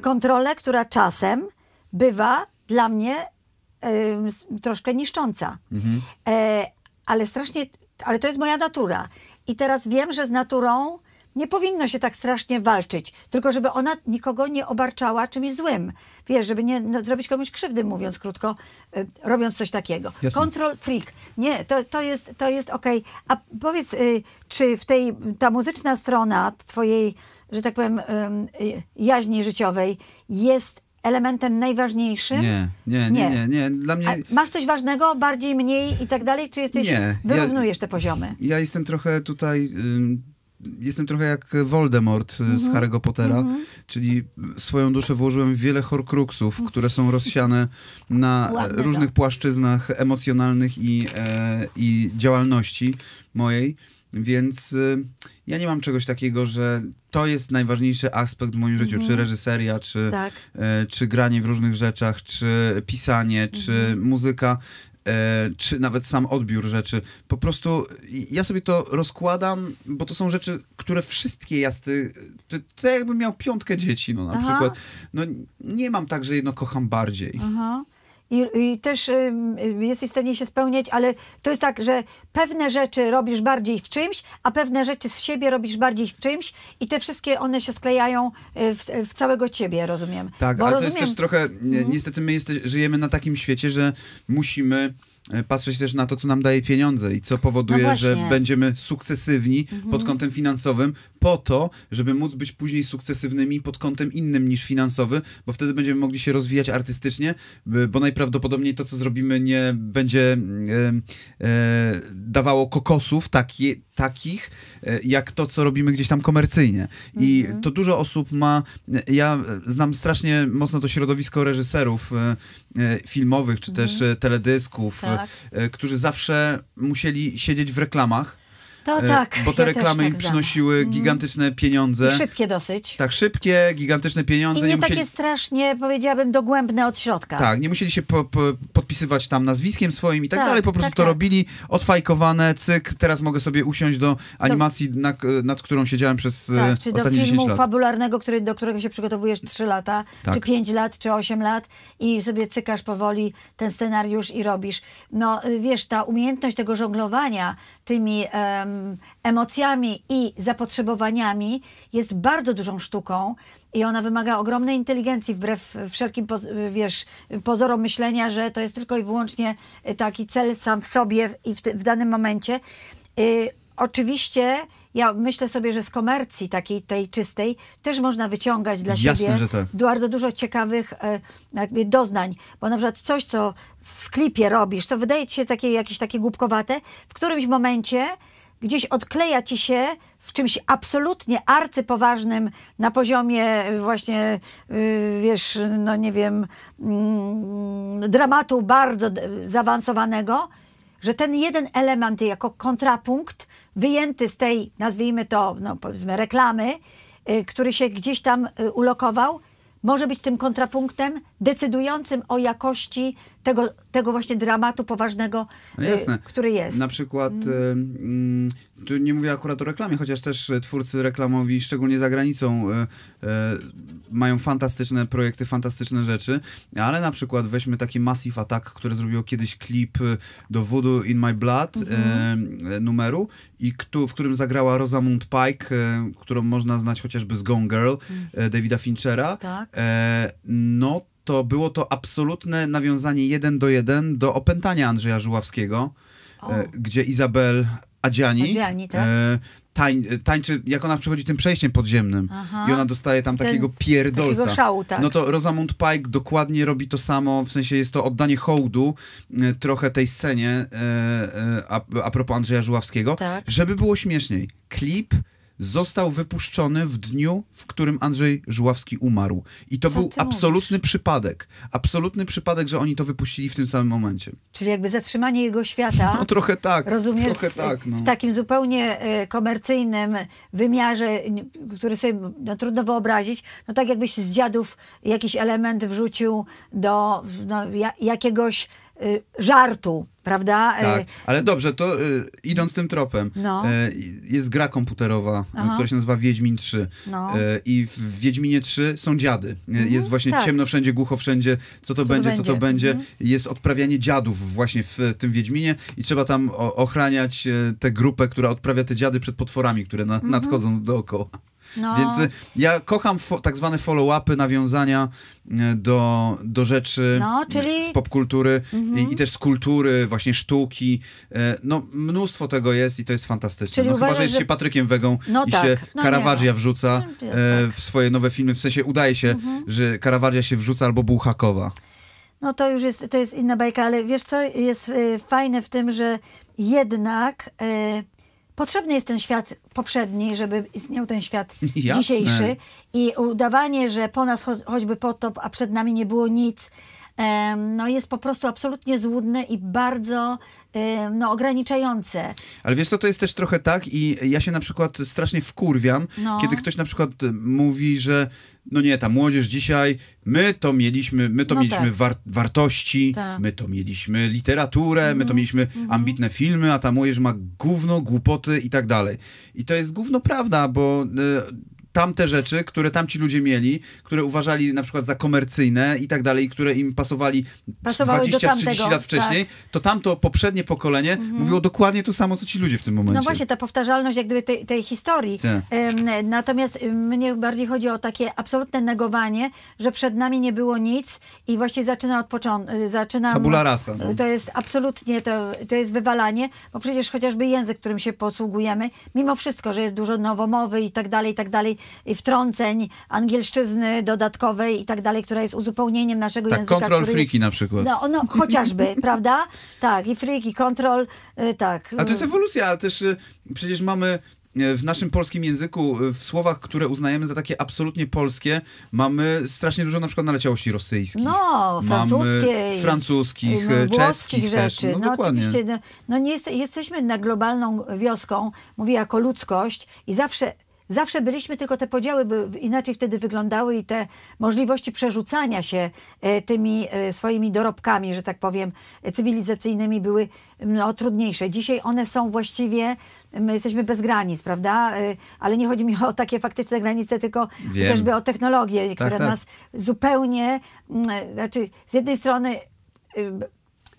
kontrolę, która czasem bywa dla mnie troszkę niszcząca. Mhm. Ale strasznie ale to jest moja natura. I teraz wiem, że z naturą nie powinno się tak strasznie walczyć, tylko żeby ona nikogo nie obarczała czymś złym. Wiesz, żeby nie no, zrobić komuś krzywdy, mówiąc krótko, y, robiąc coś takiego. Jasne. Control freak. Nie, to, to jest, to jest okej. Okay. A powiedz, y, czy w tej, ta muzyczna strona twojej, że tak powiem, y, jaźni życiowej jest elementem najważniejszym? Nie, nie, nie, nie. nie, Dla mnie... masz coś ważnego, bardziej, mniej i tak dalej? Czy jesteś, nie, wyrównujesz ja, te poziomy? Ja jestem trochę tutaj... Y jestem trochę jak Voldemort mm -hmm. z mhm. Harry'ego Pottera, mm -hmm. czyli swoją duszę włożyłem w wiele horcruxów, które są rozsiane na e, tak. różnych płaszczyznach emocjonalnych i, e, i działalności mojej. Więc y, ja nie mam czegoś takiego, że to jest najważniejszy aspekt w moim życiu, mm. czy mhm. reżyseria, czy, tak. y, czy granie w różnych rzeczach, czy pisanie, mm. czy mhm. muzyka. E, czy nawet sam odbiór rzeczy. Po prostu y, ja sobie to rozkładam, bo to są rzeczy, które wszystkie jasty, z to, jakbym miał piątkę dzieci, no na Aha. przykład. No nie mam tak, że jedno kocham bardziej. Aha i, i też y, y, jesteś w stanie się spełniać, ale to jest tak, że pewne rzeczy robisz bardziej w czymś, a pewne rzeczy z siebie robisz bardziej w czymś i te wszystkie one się sklejają y, w, w całego ciebie, rozumiem. Tak, Bo ale rozumiem... to jest też trochę, mhm. niestety my żyjemy na takim świecie, że musimy E, patrzeć też na to, co nam daje pieniądze i co powoduje, no że będziemy sukcesywni mhm. pod kątem finansowym, po to, żeby móc być później sukcesywnymi pod kątem innym niż finansowy, bo wtedy będziemy mogli się rozwijać artystycznie, bo najprawdopodobniej to, co zrobimy, nie będzie mm, e, e, dawało kokosów takiej takich, e, jak to, co robimy gdzieś tam komercyjnie. I mhm. to dużo osób ma. E, ja znam strasznie mocno to środowisko reżyserów e, filmowych, czy mhm. też teledysków, tak. którzy zawsze musieli siedzieć w reklamach. To e, tak. Bo te ja reklamy im tak przynosiły znam. Mhm. gigantyczne pieniądze. I szybkie dosyć. Tak, szybkie, gigantyczne pieniądze. I nie, nie musieli... takie strasznie, powiedziałabym, dogłębne od środka. Tak, nie musieli się po, po, podpisywać tam nazwiskiem swoim i tak, tak dalej. Po prostu tak, to tak. robili, odfajkowane, cyk, teraz mogę sobie usiąść do animacji, na, nad którą siedziałem przez e, tak, czy do filmu fabularnego, który, do którego się przygotowujesz 3 lata, tak. czy 5 lat, czy 8 lat i sobie cykasz powoli ten scenariusz i robisz. No y, wiesz, ta umiejętność tego żonglowania tymi... Um, emocjami i zapotrzebowaniami jest bardzo dużą sztuką i ona wymaga ogromnej inteligencji wbrew wszelkim wiesz, pozorom myślenia, że to jest tylko i wyłącznie taki cel sam w sobie i w, w danym momencie. Y oczywiście ja myślę sobie, że z komercji takiej tej czystej też można wyciągać dla Jasne, siebie tak. bardzo dużo ciekawych e, jakby doznań, bo na przykład coś, co w klipie robisz, to wydaje ci się takie, jakieś takie głupkowate, w którymś momencie gdzieś odkleja ci się w czymś absolutnie arcypoważnym na poziomie y, właśnie, y, wiesz, no nie wiem, mm, dramatu bardzo zaawansowanego, że ten jeden element jako kontrapunkt wyjęty z tej, nazwijmy to, no powiedzmy reklamy, y, który się gdzieś tam ulokował, może być tym kontrapunktem decydującym o jakości tego, tego właśnie dramatu poważnego, no jasne. który jest. Na przykład, mm. Y, mm. tu nie mówię akurat o reklamie, chociaż też twórcy reklamowi, szczególnie za granicą, y, mają fantastyczne projekty, fantastyczne rzeczy, ale na przykład weźmy taki Massive Attack, który zrobił kiedyś klip do Voodoo In My Blood mhm. numeru, i kto, w którym zagrała Rosamund Pike, którą można znać chociażby z Gone Girl, mm. Davida Finchera. Tak. E, no to było to absolutne nawiązanie jeden do jeden do opętania Andrzeja Żuławskiego, e, o. gdzie Izabel Adziani, Adziani tak? E, tań, tańczy, jak ona przechodzi tym przejściem podziemnym Aha. i ona dostaje tam Ten, takiego pierdolca. Takiego szału, tak. No to Rosamund Pike dokładnie robi to samo, w sensie jest to oddanie hołdu e, trochę tej scenie a, a propos Andrzeja Żuławskiego, tak. żeby było śmieszniej. Klip został wypuszczony w dniu, w którym Andrzej Żuławski umarł. I to Co był absolutny mówisz? przypadek. Absolutny przypadek, że oni to wypuścili w tym samym momencie. Czyli jakby zatrzymanie jego świata. No trochę tak. Rozumiesz? Trochę tak, no. W takim zupełnie e, komercyjnym wymiarze, który sobie no, trudno wyobrazić. No tak jakbyś z dziadów jakiś element wrzucił do no, jakiegoś Y, żartu, prawda? Y, tak, ale dobrze, to y, idąc tym tropem, no. jest gra komputerowa, Aha. która się nazywa Wiedźmin 3 no. i w Wiedźminie 3 są dziady. Mhm, jest właśnie tak. ciemno wszędzie, głucho wszędzie, co to, co będzie, to będzie, co to będzie. Mhm. Jest odprawianie dziadów właśnie w tym Wiedźminie i trzeba tam ochraniać tę grupę, która odprawia te dziady przed potworami, które na, mhm. nadchodzą dookoła. No. Więc y, ja kocham tak zwane follow-upy, nawiązania y, do, do rzeczy no, czyli... z popkultury mm -hmm. i, mhm. i, też z kultury, właśnie sztuki. Y, no mnóstwo tego jest i to jest fantastyczne. Czyli no, uważasz, chyba, że jest że... się Patrykiem Wegą no, i tak. się no, wrzuca no, w tak. swoje nowe filmy. W sensie udaje się, mm -hmm. że Karawadżia się wrzuca albo Bułhakowa. No to już jest, to jest inna bajka, ale wiesz co jest fajne w tym, że jednak... Y potrzebny jest ten świat poprzedni, żeby istniał ten świat Jasne. dzisiejszy. I udawanie, że po nas cho choćby potop, a przed nami nie było nic, no, jest po prostu absolutnie złudne i bardzo no, ograniczające. Ale wiesz co, to jest też trochę tak i ja się na przykład strasznie wkurwiam, no. kiedy ktoś na przykład mówi, że no nie, ta młodzież dzisiaj, my to mieliśmy, my to no mieliśmy tak. war wartości, tak. my to mieliśmy literaturę, mm -hmm. my to mhm, mieliśmy mm -hmm. ambitne filmy, a ta młodzież ma gówno, głupoty i tak dalej. I to jest gówno prawda, bo y, tamte rzeczy, które tamci ludzie mieli, które uważali na przykład za komercyjne i tak dalej, które im pasowali 20-30 lat wcześniej, tak. to tamto poprzednie pokolenie mhm. mówiło dokładnie to samo, co ci ludzie w tym momencie. No właśnie, ta powtarzalność jak gdyby tej, tej historii. Tak. Natomiast mnie bardziej chodzi o takie absolutne negowanie, że przed nami nie było nic i właśnie zaczyna od początku. Y, Tabula rasa. No. To jest absolutnie, to, to jest wywalanie, bo przecież chociażby język, którym się posługujemy, mimo wszystko, że jest dużo nowomowy i tak dalej, i tak dalej, wtrąceń angielszczyzny dodatkowej i tak dalej, która jest uzupełnieniem naszego tak, języka. Kontrol który friki na przykład. No, no chociażby, prawda? Tak, i friki, kontrol, y, tak. A to jest ewolucja, ale też y, przecież mamy y, w naszym polskim języku, w słowach, które uznajemy za takie absolutnie polskie, mamy strasznie dużo na przykład naleciałości rosyjskich. No, mamy francuskich, no, czeskich rzeczy. Też. No, no dokładnie. oczywiście. No, no nie jest, jesteśmy na globalną wioską, mówię jako ludzkość i zawsze Zawsze byliśmy, tylko te podziały by inaczej wtedy wyglądały i te możliwości przerzucania się e, tymi e, swoimi dorobkami, że tak powiem, cywilizacyjnymi były mm, no, trudniejsze. Dzisiaj one są właściwie my jesteśmy bez granic, prawda? E, ale nie chodzi mi o takie faktyczne granice, tylko Wiem. chociażby o technologię, tak, która tak. nas zupełnie, mm, znaczy z jednej strony y,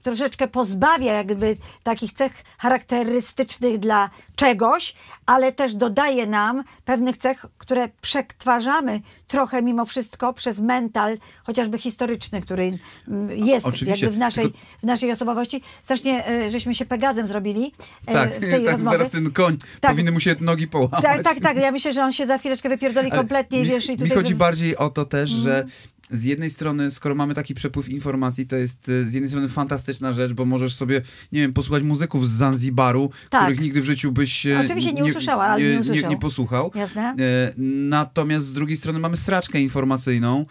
troszeczkę pozbawia jakby takich cech charakterystycznych dla czegoś, ale też dodaje nam pewnych cech, które przetwarzamy trochę mimo wszystko przez mental, chociażby historyczny, który mm, jest jakby w naszej, w naszej osobowości. Strasznie e, żeśmy się Pegazem zrobili e, tak, w tej tak, rozmowie. Zaraz ten koń, tak. powinny mu się nogi połamać. Tak, tak, tak. Ja myślę, że on się za chwileczkę wypierdoli ale kompletnie, mi, i tutaj... Mi chodzi bardziej o to też, mm. że mhm z jednej strony, skoro mamy taki przepływ informacji, to jest y, z jednej strony fantastyczna rzecz, bo możesz sobie, nie wiem, posłuchać muzyków z Zanzibaru, tak. których nigdy w życiu byś y, Oczywiście nie, nie usłyszała, ale nie, nie, nie, nie posłuchał. Jasne. Y, natomiast z drugiej strony mamy sraczkę informacyjną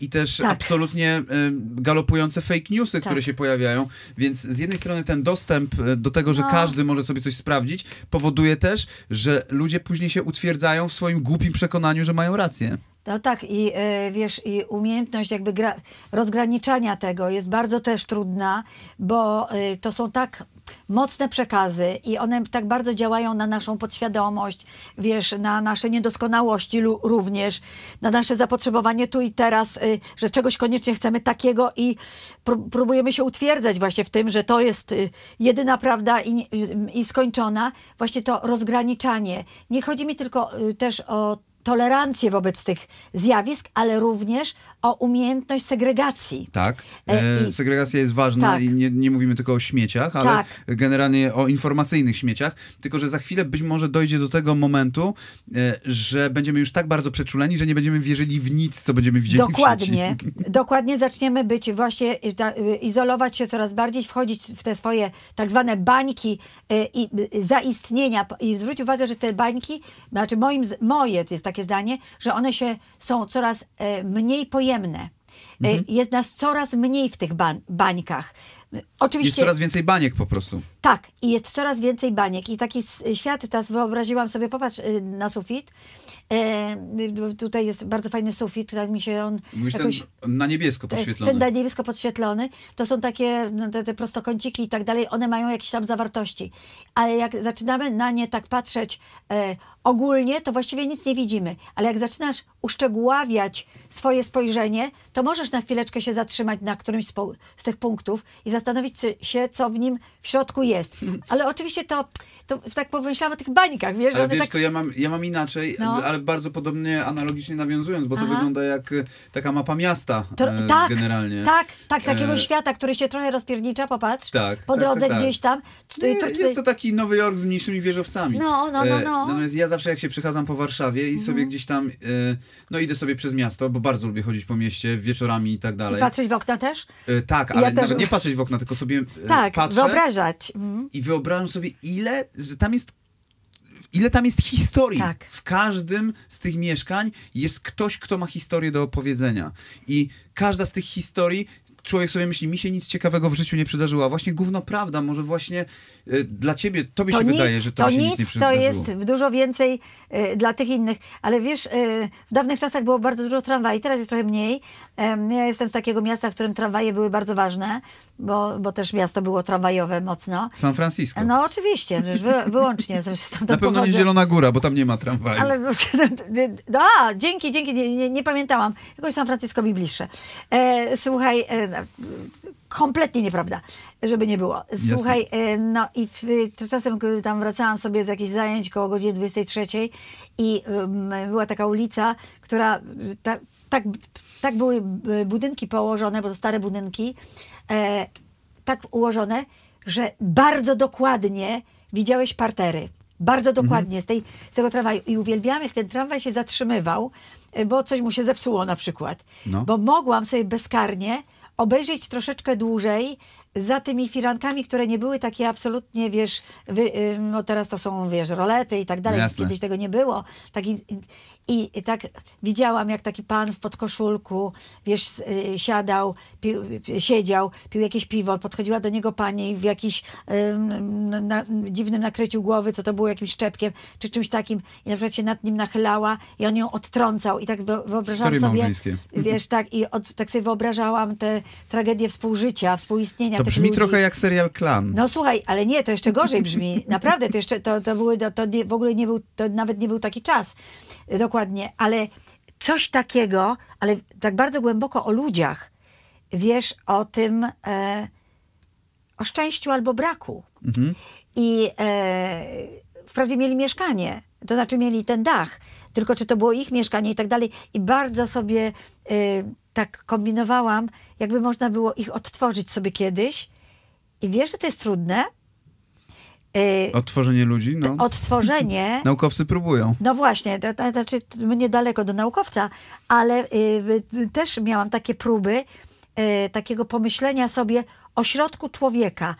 i też tak. absolutnie galopujące fake newsy, tak. które się pojawiają, więc z jednej strony ten dostęp do tego, że no. każdy może sobie coś sprawdzić, powoduje też, że ludzie później się utwierdzają w swoim głupim przekonaniu, że mają rację. No tak i e, wiesz, i umiejętność jakby rozgraniczania tego jest bardzo też trudna, bo e, to są tak mocne przekazy i one tak bardzo działają na naszą podświadomość, wiesz, na nasze niedoskonałości również, na nasze zapotrzebowanie tu i teraz, e, że czegoś koniecznie chcemy takiego i próbujemy się utwierdzać właśnie w tym, że to jest jedyna prawda i, skończona. Właśnie to rozgraniczanie. Nie chodzi mi tylko też o tolerancję wobec tych zjawisk, ale również o umiejętność segregacji. Tak. E, e segregacja jest ważna tak. i nie, nie, mówimy tylko o śmieciach, ale tak. generalnie o informacyjnych śmieciach, tylko że za chwilę być może dojdzie do tego momentu, e, że będziemy już tak bardzo przeczuleni, że nie będziemy wierzyli w nic, co będziemy widzieli Dokładnie. Dokładnie zaczniemy być właśnie, e, ta, e, izolować się coraz bardziej, wchodzić w te swoje tak zwane bańki e, i zaistnienia. I zwróć uwagę, że te bańki, znaczy moim, moje, to jest tak takie zdanie, że one się są coraz e, mniej pojemne. E, mhm. Jest nas coraz mniej w tych bań, bańkach. Oczywiście, jest coraz więcej baniek po prostu. Tak, i jest coraz więcej baniek. I taki świat teraz wyobraziłam sobie, popatrz e, na sufit, E, tutaj jest bardzo fajny sufit, tak mi się on Mówisz jakoś, ten na niebiesko e, podświetlony. Ten na niebiesko podświetlony. To są takie no, te, te prostokąciki i tak dalej, one mają jakieś tam zawartości. Ale jak zaczynamy na nie tak patrzeć e, ogólnie, to właściwie nic nie widzimy. Ale jak zaczynasz uszczegóławiać swoje spojrzenie, to możesz na chwileczkę się zatrzymać na którymś z, z tych punktów i zastanowić się, co w nim w środku jest. Ale oczywiście to, to tak pomyślałam o tych bańkach, wiesz? Ale wiesz, tak... to ja mam, ja mam inaczej, no. ale ale bardzo podobnie analogicznie nawiązując, bo Aha. to wygląda jak y, taka mapa miasta to, e, tak, generalnie. Tak, tak, takiego e... świata, który się trochę rozpiernicza, popatrz, tak, po tak, tak drodze tak, gdzieś tam. Tutaj, Nie, to, tutaj... Jest to taki Nowy Jork z mniejszymi wieżowcami. No, no, no, no. E, natomiast ja zawsze jak się przechadzam po Warszawie i mhm. sobie gdzieś tam, no idę sobie przez miasto, bo bardzo lubię chodzić po mieście wieczorami i tak dalej. I patrzeć w okna też? tak, ale ja też... nawet nie patrzeć w okna, tylko sobie tak, wyobrażać. Mhm. I wyobrażam sobie ile, że tam jest ile tam jest historii. Tak. W każdym z tych mieszkań jest ktoś, kto ma historię do opowiedzenia. I każda z tych historii człowiek sobie myśli, mi się nic ciekawego w życiu nie przydarzyło, a właśnie gówno prawda, może właśnie y, dla ciebie, tobie to się nic, wydaje, że to, to się nic, nic nie przydarzyło. To jest dużo więcej y, dla tych innych, ale wiesz, y, w dawnych czasach było bardzo dużo tramwaj, teraz jest trochę mniej. ja jestem z takiego miasta, w którym tramwaje były bardzo ważne, bo, bo też miasto było tramwajowe mocno. San Francisco. No oczywiście, wy, wyłącznie. Na pewno pochodzę. nie Zielona Góra, bo tam nie ma tramwaju. Ale, no, no, a, dzięki, dzięki, nie, nie, nie pamiętałam. Jakoś San Francisco mi bliższe. E, słuchaj, e, kompletnie nieprawda, żeby nie było. Słuchaj, y, no i w, to czasem tam wracałam sobie z jakichś zajęć koło godziny 23 i y, była taka ulica, która y, ta, tak, tak były budynki położone, bo to stare budynki, e, tak ułożone, że bardzo dokładnie widziałeś partery. Bardzo mhm. dokładnie z, tej, z tego tramwaju. I uwielbiam, jak ten tramwaj się zatrzymywał, bo coś mu się zepsuło na przykład. No. Bo mogłam sobie bezkarnie obejrzeć troszeczkę dłużej, za tymi firankami, które nie były takie absolutnie, wiesz, wy, no teraz to są, wiesz, rolety i tak dalej, Jasne. kiedyś tego nie było. Tak i, i, i, tak widziałam, jak taki pan w podkoszulku, wiesz, y, siadał, pił, y, siedział, pił jakieś piwo, podchodziła do niego pani w jakimś na, dziwnym nakryciu głowy, co to było, jakimś szczepkiem, czy czymś takim i na przykład się nad nim nachylała i on ją odtrącał i tak wyobrażałam Historie sobie, małżeńskie. wiesz, tak i od, tak sobie wyobrażałam te tragedie współżycia, współistnienia to brzmi ludzi. trochę jak serial Klan. No słuchaj, ale nie, to jeszcze gorzej brzmi. Naprawdę, to jeszcze, to, to, były, to, no, to nie, w ogóle nie był, to nawet nie był taki czas. Dokładnie, ale coś takiego, ale tak bardzo głęboko o ludziach. Wiesz o tym, e, o szczęściu albo braku. Mhm. I e, wprawdzie mieli mieszkanie, to znaczy mieli ten dach, tylko czy to było ich mieszkanie i tak dalej. I bardzo sobie... E, tak kombinowałam, jakby można było ich odtworzyć sobie kiedyś. I wiesz, że to jest trudne. Yy, odtworzenie ludzi? No. Odtworzenie. Naukowcy próbują. No właśnie, to, to znaczy mnie daleko do naukowca, ale yy, też miałam takie próby yy, takiego pomyślenia sobie o środku człowieka.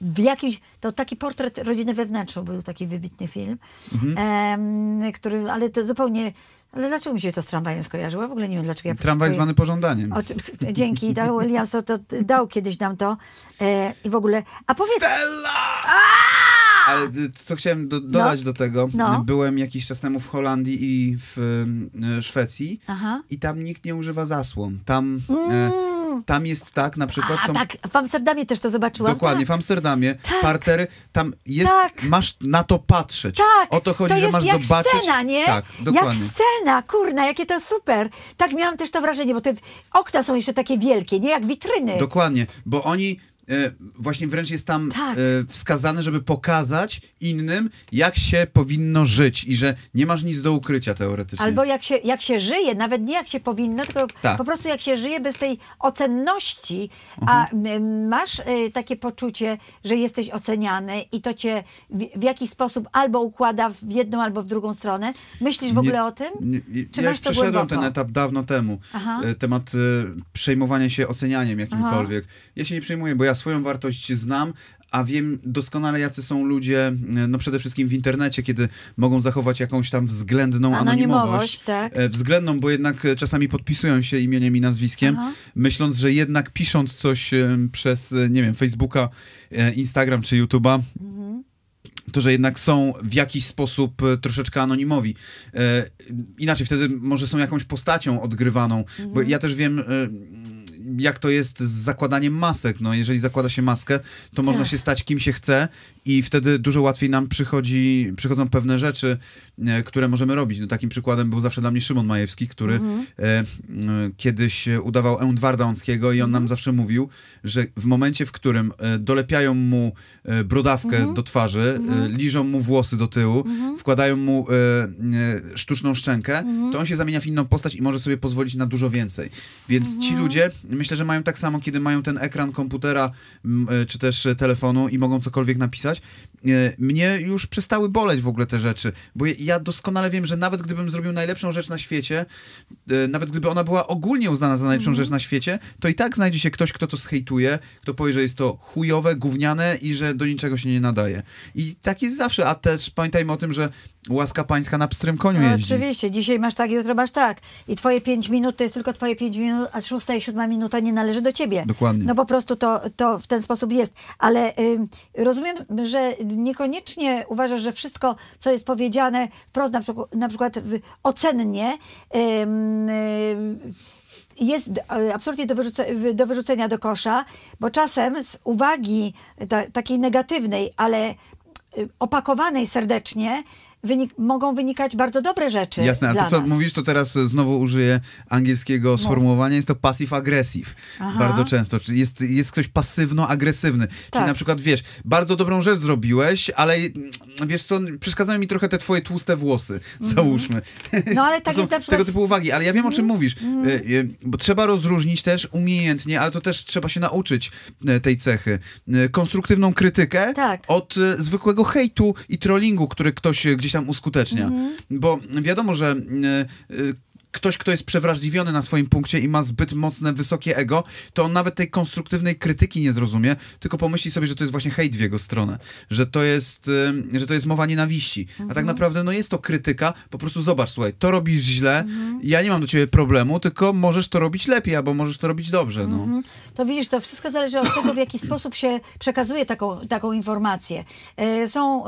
W jakimś, to taki portret rodziny wewnętrznej był taki wybitny film, mhm. który, ale to zupełnie ale dlaczego mi się to z tramwajem skojarzyło? w ogóle nie wiem, dlaczego ja... Tramwaj zwany pożądaniem. O, dzięki, dał, to, to dał kiedyś nam to. E, I w ogóle... A powiedz... Stella! A! Ale y, co chciałem do, no. dodać no. do tego, no. byłem jakiś czas temu w Holandii i w y, Szwecji Aha. i tam nikt nie używa zasłon. Tam... E, mm. E, tam jest tak, na przykład A, są... tak, w Amsterdamie też to zobaczyłam. Dokładnie, tak. w Amsterdamie tak. partery, tam jest, tak. masz na to patrzeć. Tak. O to chodzi, to że masz jak zobaczyć. scena, nie? Tak, dokładnie. Jak scena, kurna, jakie to super. Tak miałam też to wrażenie, bo te okna są jeszcze takie wielkie, nie? Jak witryny. Dokładnie, bo oni E, właśnie wręcz jest tam tak. E, wskazane, żeby pokazać innym, jak się powinno żyć i że nie masz nic do ukrycia teoretycznie. Albo jak się, jak się żyje, nawet nie jak się powinno, tylko tak. po prostu jak się żyje bez tej ocenności, a mhm. masz e, takie poczucie, że jesteś oceniany i to cię w, jakiś sposób albo układa w jedną, albo w drugą stronę. Myślisz w ogóle nie, o tym? Nie, ja już przeszedłem ten etap dawno temu. Aha. Temat przejmowania się ocenianiem jakimkolwiek. Aha. Ja się nie przejmuję, bo ja swoją wartość znam, a wiem doskonale, jacy są ludzie, e, no przede wszystkim w internecie, kiedy mogą zachować jakąś tam względną anonimowość. tak. E, względną, bo jednak e, czasami podpisują się imieniem i nazwiskiem, Aha. myśląc, że jednak pisząc coś przez, nie wiem, Facebooka, Instagram czy YouTube'a, mhm to, że jednak są w jakiś sposób troszeczkę anonimowi. inaczej wtedy może są jakąś postacią odgrywaną, mhm. bo ja też wiem, jak to jest z zakładaniem masek. No, jeżeli zakłada się maskę, to tak. można się stać kim się chce i wtedy dużo łatwiej nam przychodzi, przychodzą pewne rzeczy, e, które możemy robić. No, takim przykładem był zawsze dla mnie Szymon Majewski, który mhm. E, kiedyś udawał Eundwarda Onckiego i on mhm. nam zawsze mówił, że w momencie, w którym e, dolepiają mu brodawkę mhm. do twarzy, mhm. liżą mu włosy do tyłu, mhm. wkładają mu sztuczną szczękę, mhm. to on się zamienia w inną postać i może sobie pozwolić na dużo więcej. Więc ci ludzie, myślę, że mają tak samo, kiedy mają ten ekran komputera czy też telefonu i mogą cokolwiek napisać, E, mnie już przestały boleć w ogóle te rzeczy, bo ja doskonale wiem, że nawet gdybym zrobił najlepszą rzecz na świecie, e, nawet gdyby ona była ogólnie uznana za najlepszą mm. rzecz na świecie, to i tak znajdzie się ktoś, kto to zhejtuje, kto powie, że jest to chujowe, gówniane i że do niczego się nie nadaje. I tak jest zawsze, a też pamiętajmy o tym, że Łaska pańska na pstrym koniu no, jeździ. Oczywiście, dzisiaj masz tak, jutro masz tak. I twoje pięć minut to jest tylko twoje pięć minut, a szósta i siódma minuta nie należy do ciebie. Dokładnie. No po prostu to, to w ten sposób jest. Ale y, rozumiem, że niekoniecznie uważasz, że wszystko, co jest powiedziane wprost, na, przykład, na przykład w, ocennie, y, y, jest e, absolutnie do, do, wyrzucenia do kosza, bo czasem z uwagi ta, takiej negatywnej, ale y, opakowanej serdecznie, wynik mogą wynikać bardzo dobre rzeczy. Jasne, a to co nas. mówisz, to teraz znowu użyję angielskiego sformułowania, jest to passive aggressive. Aha. Bardzo często. Czyli jest, jest ktoś pasywno-agresywny. Tak. Czyli na przykład wiesz, bardzo dobrą rzecz zrobiłeś, ale mm, wiesz co, przeszkadzają mi trochę te twoje tłuste włosy, mhm. załóżmy. No ale tak jest na przykład... Tego typu uwagi, ale ja wiem o czym mhm. mówisz, mhm. E, e, bo trzeba rozróżnić też umiejętnie, ale to też trzeba się nauczyć e, tej cechy. Konstruktywną krytykę tak. od zwykłego hejtu i trollingu, który ktoś gdzieś tam uskutecznia. Mhm. Bo wiadomo, że e, e, ktoś, kto jest przewrażliwiony na swoim punkcie i ma zbyt mocne, wysokie ego, to on nawet tej konstruktywnej krytyki nie zrozumie, tylko pomyśli sobie, że to jest właśnie hejt w jego stronę, że to jest, y, że to jest mowa nienawiści. Mhm. A tak mhm. naprawdę no jest to krytyka, po prostu zobacz, słuchaj, to robisz źle, mhm. ja nie mam do ciebie problemu, tylko możesz to robić lepiej, albo możesz to robić dobrze. No. Mhm. To widzisz, to wszystko zależy od tego, w jaki sposób się przekazuje taką, taką informację. Y, są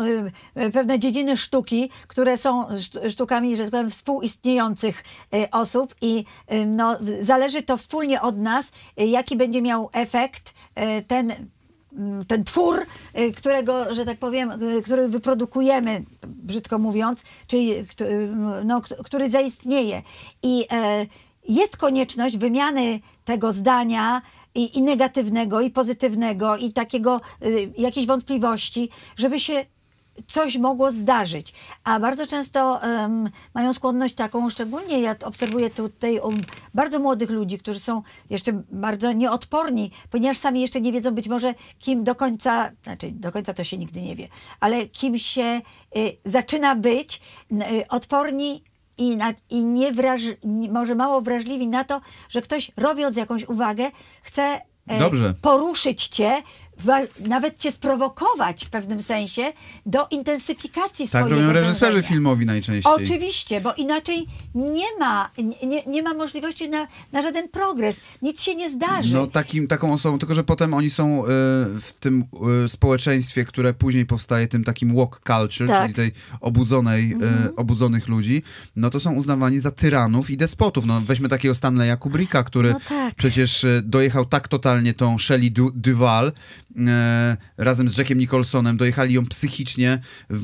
y, pewne dziedziny sztuki, które są sztukami, że tak powiem, współistniejących Y, osób i y, no, zależy to wspólnie od nas, y, jaki będzie miał efekt ten mm, ten twór, którego, że tak powiem, który wyprodukujemy, brzydko mówiąc, czyli no, który zaistnieje. I e, jest konieczność wymiany tego zdania i, i negatywnego, i pozytywnego, i takiego, y, jakiejś wątpliwości, żeby się coś mogło zdarzyć. A bardzo często um, mają skłonność taką, szczególnie ja obserwuję tutaj um, bardzo młodych ludzi, którzy są jeszcze bardzo nieodporni, ponieważ sami jeszcze nie wiedzą być może, kim do końca, znaczy do końca to się nigdy nie wie, ale kim się y, zaczyna być y, odporni i, na, i nie wraż, może mało wrażliwi na to, że ktoś robiąc jakąś uwagę, chce e, poruszyć cię, nawet cię sprowokować w pewnym sensie do intensyfikacji tak swojego Tak robią reżyserzy dążenia. filmowi najczęściej. Oczywiście, bo inaczej nie ma, nie, nie ma możliwości na, na żaden progres. Nic się nie zdarzy. No takim, taką osobą, tylko że potem oni są y, w tym y, społeczeństwie, które później powstaje tym takim walk culture, tak. czyli tej obudzonej, y, mhm. obudzonych ludzi, no to są uznawani za tyranów i despotów. No weźmy takiego Stanleya Kubricka, który no tak. przecież y, dojechał tak totalnie tą Shelley du Duval, E, razem z Jackiem Nicholsonem, dojechali ją psychicznie. E,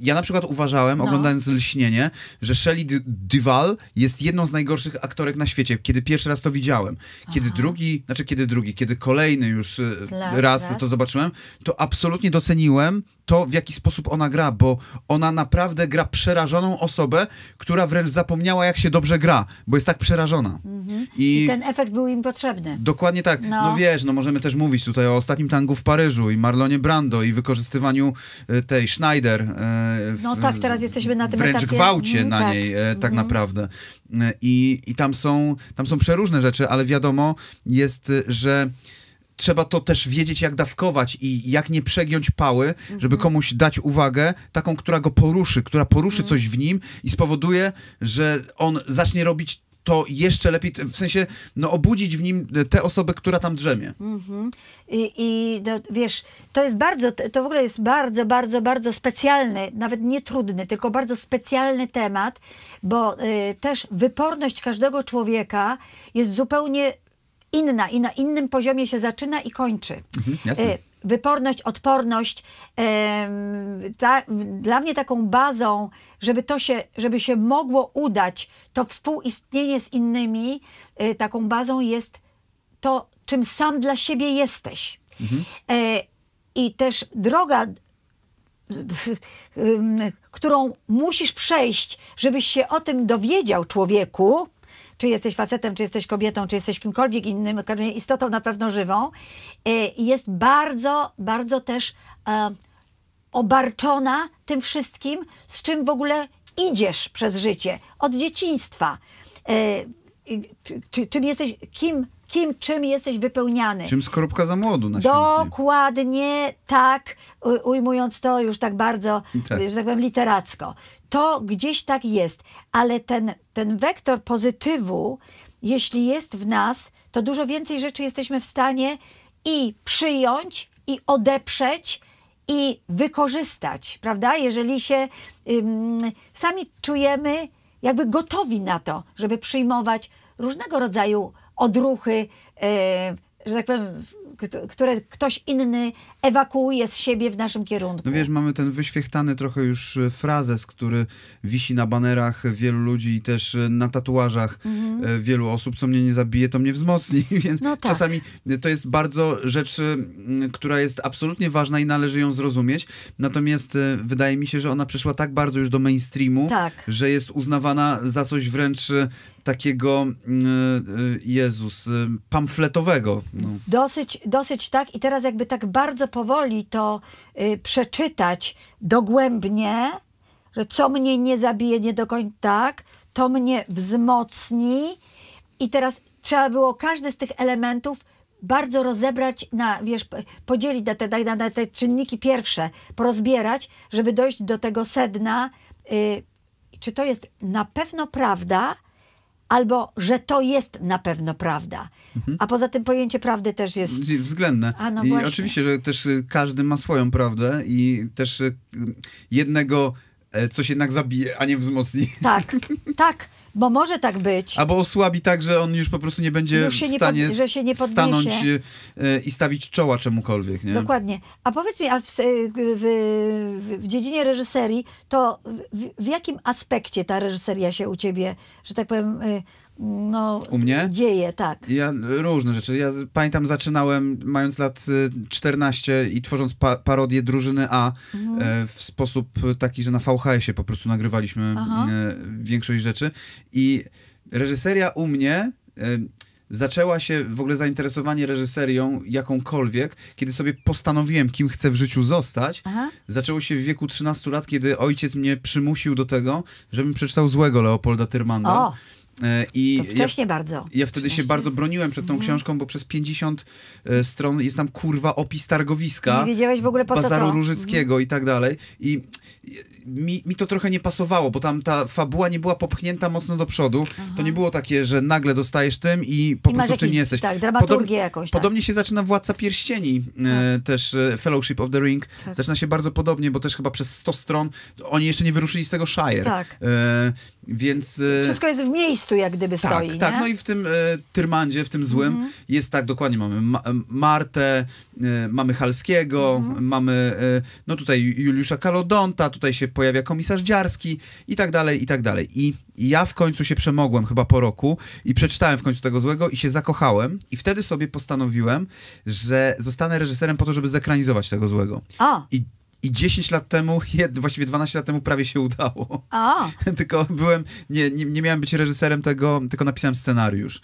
ja na przykład uważałem, no. oglądając Lśnienie, że Shelley Duval jest jedną z najgorszych aktorek na świecie, kiedy pierwszy raz to widziałem. Kiedy Aha. drugi, znaczy kiedy drugi, kiedy kolejny już e, raz, to zobaczyłem, to absolutnie doceniłem to, w jaki sposób ona gra, bo ona naprawdę gra przerażoną osobę, która wręcz zapomniała, jak się dobrze gra, bo jest tak przerażona. Mhm. I, I, ten efekt był im potrzebny. Dokładnie tak. No. no wiesz, no możemy też mówić tutaj o ostatnim ostatnim tangu w Paryżu i Marlonie Brando i wykorzystywaniu e, tej Schneider. E, w, no tak, teraz jesteśmy na tym wręcz etapie. gwałcie mhm, na tak. niej e, tak mhm. naprawdę. I, i tam, są, tam są przeróżne rzeczy, ale wiadomo jest, że trzeba to też wiedzieć, jak dawkować i jak nie przegiąć pały, żeby mhm. komuś dać uwagę, taką, która go poruszy, która poruszy mhm. coś w nim i spowoduje, że on zacznie robić to jeszcze lepiej, w sensie, no, obudzić w nim tę osobę, która tam drzemie. Mm -hmm. I, i no, wiesz, to jest bardzo, to w ogóle jest bardzo, bardzo, bardzo specjalny, nawet nie trudny, tylko bardzo specjalny temat, bo y, też wyporność każdego człowieka jest zupełnie inna i na innym poziomie się zaczyna i kończy. Mhm, jasne. Y, wyporność, odporność. Ta, dla mnie taką bazą, żeby to się, żeby się mogło udać, to współistnienie z innymi, e, taką bazą jest to, czym sam dla siebie jesteś. Mhm. E, I też droga, e, którą musisz przejść, żebyś się o tym dowiedział człowieku, czy jesteś facetem, czy jesteś kobietą, czy jesteś kimkolwiek innym, istotą na pewno żywą, e, jest bardzo, bardzo też e, obarczona tym wszystkim, z czym w ogóle idziesz przez życie, od dzieciństwa. E, czym jesteś, kim kim, czym jesteś wypełniany. Czym skorupka za młodu na Dokładnie tak, ujmując to już tak bardzo, tak. że tak powiem, literacko to gdzieś tak jest, ale ten, ten wektor pozytywu, jeśli jest w nas, to dużo więcej rzeczy jesteśmy w stanie i przyjąć, i odeprzeć, i wykorzystać, prawda? Jeżeli się ym, sami czujemy jakby gotowi na to, żeby przyjmować różnego rodzaju odruchy, yy, że tak powiem, które ktoś inny ewakuuje z siebie w naszym kierunku. No wiesz, mamy ten wyświechtany trochę już e, frazes, który wisi na banerach wielu ludzi i też e, na tatuażach e, mhm. wielu osób, co mnie nie zabije, to mnie wzmocni, więc no tak. czasami to jest bardzo rzecz, która jest absolutnie ważna i należy ją zrozumieć, natomiast wydaje mi się, że ona przeszła tak bardzo już do mainstreamu, tak. że jest uznawana za coś wręcz takiego mm, y, Jezus y, pamfletowego. No. Dosyć, dosyć tak i teraz jakby tak bardzo powoli to y, przeczytać dogłębnie, że co mnie nie zabije nie do końca tak, to mnie wzmocni i teraz trzeba było każdy z tych elementów bardzo rozebrać na, wiesz, podzielić na te, na, te czynniki pierwsze, porozbierać, żeby dojść do tego sedna. Y, czy to jest na pewno prawda, albo że to jest na pewno prawda. Mhm. A poza tym pojęcie prawdy też jest... Względne. A, no I właśnie. oczywiście, że też y, każdy ma swoją prawdę i też y, jednego e, coś jednak zabije, a nie wzmocni. Tak, tak. Bo może tak być. Albo osłabi tak, że on już po prostu nie będzie w stanie pod, że się nie stanąć e, i stawić czoła czemukolwiek. Nie? Dokładnie. A powiedz mi, a w, e, w, w dziedzinie reżyserii, to w, w, jakim aspekcie ta reżyseria się u ciebie, że tak powiem e, no, U mnie? dzieje, tak. Ja różne rzeczy. Ja pamiętam, zaczynałem mając lat 14 y, i tworząc pa parodię drużyny A mhm. e, w sposób taki, że na VHS-ie po prostu nagrywaliśmy e, większość rzeczy. I reżyseria u mnie. E, zaczęła się w ogóle zainteresowanie reżyserią jakąkolwiek, kiedy sobie postanowiłem, kim chcę w życiu zostać. Aha. Zaczęło się w wieku 13 lat, kiedy ojciec mnie przymusił do tego, żebym przeczytał Złego Leopolda Tyrmanda. O. E, I to wcześniej ja, bardzo. Ja wtedy wcześniej. się bardzo broniłem przed tą mhm. książką, bo przez 50 e, stron jest tam kurwa opis targowiska. Nie wiedziałeś w ogóle po Bazaru co mhm. Różyckiego i tak dalej. I e, mi, mi to trochę nie pasowało, bo tam ta fabuła nie była popchnięta mocno do przodu. To nie było takie, że nagle dostajesz tym i po I prostu w tym nie jesteś. Tak, dramaturgię Podob Tak. Podobnie się zaczyna Władca Pierścieni, e, tak. też Fellowship of the Ring. Tak. Zaczyna się bardzo podobnie, bo też chyba przez 100 stron oni jeszcze nie wyruszyli z tego Shire. Tak. E, więc, e, Wszystko jest w miejscu, jak gdyby tak, stoi. Tak, nie? no i w tym e, Tyrmandzie, w tym złym, mm -hmm. jest tak, dokładnie mamy Ma Martę, e, mamy Halskiego, mm -hmm. mamy e, no tutaj Juliusza Kalodonta, tutaj się pojawia komisarz Dziarski i tak dalej, i tak dalej. I ja w końcu się przemogłem chyba po roku i przeczytałem w końcu tego złego i się zakochałem i wtedy sobie postanowiłem, że zostanę reżyserem po to, żeby zekranizować tego złego. A. I i 10 lat temu, właściwie 12 lat temu prawie się udało. A. tylko byłem, nie, nie, nie miałem być reżyserem tego, tylko napisałem scenariusz.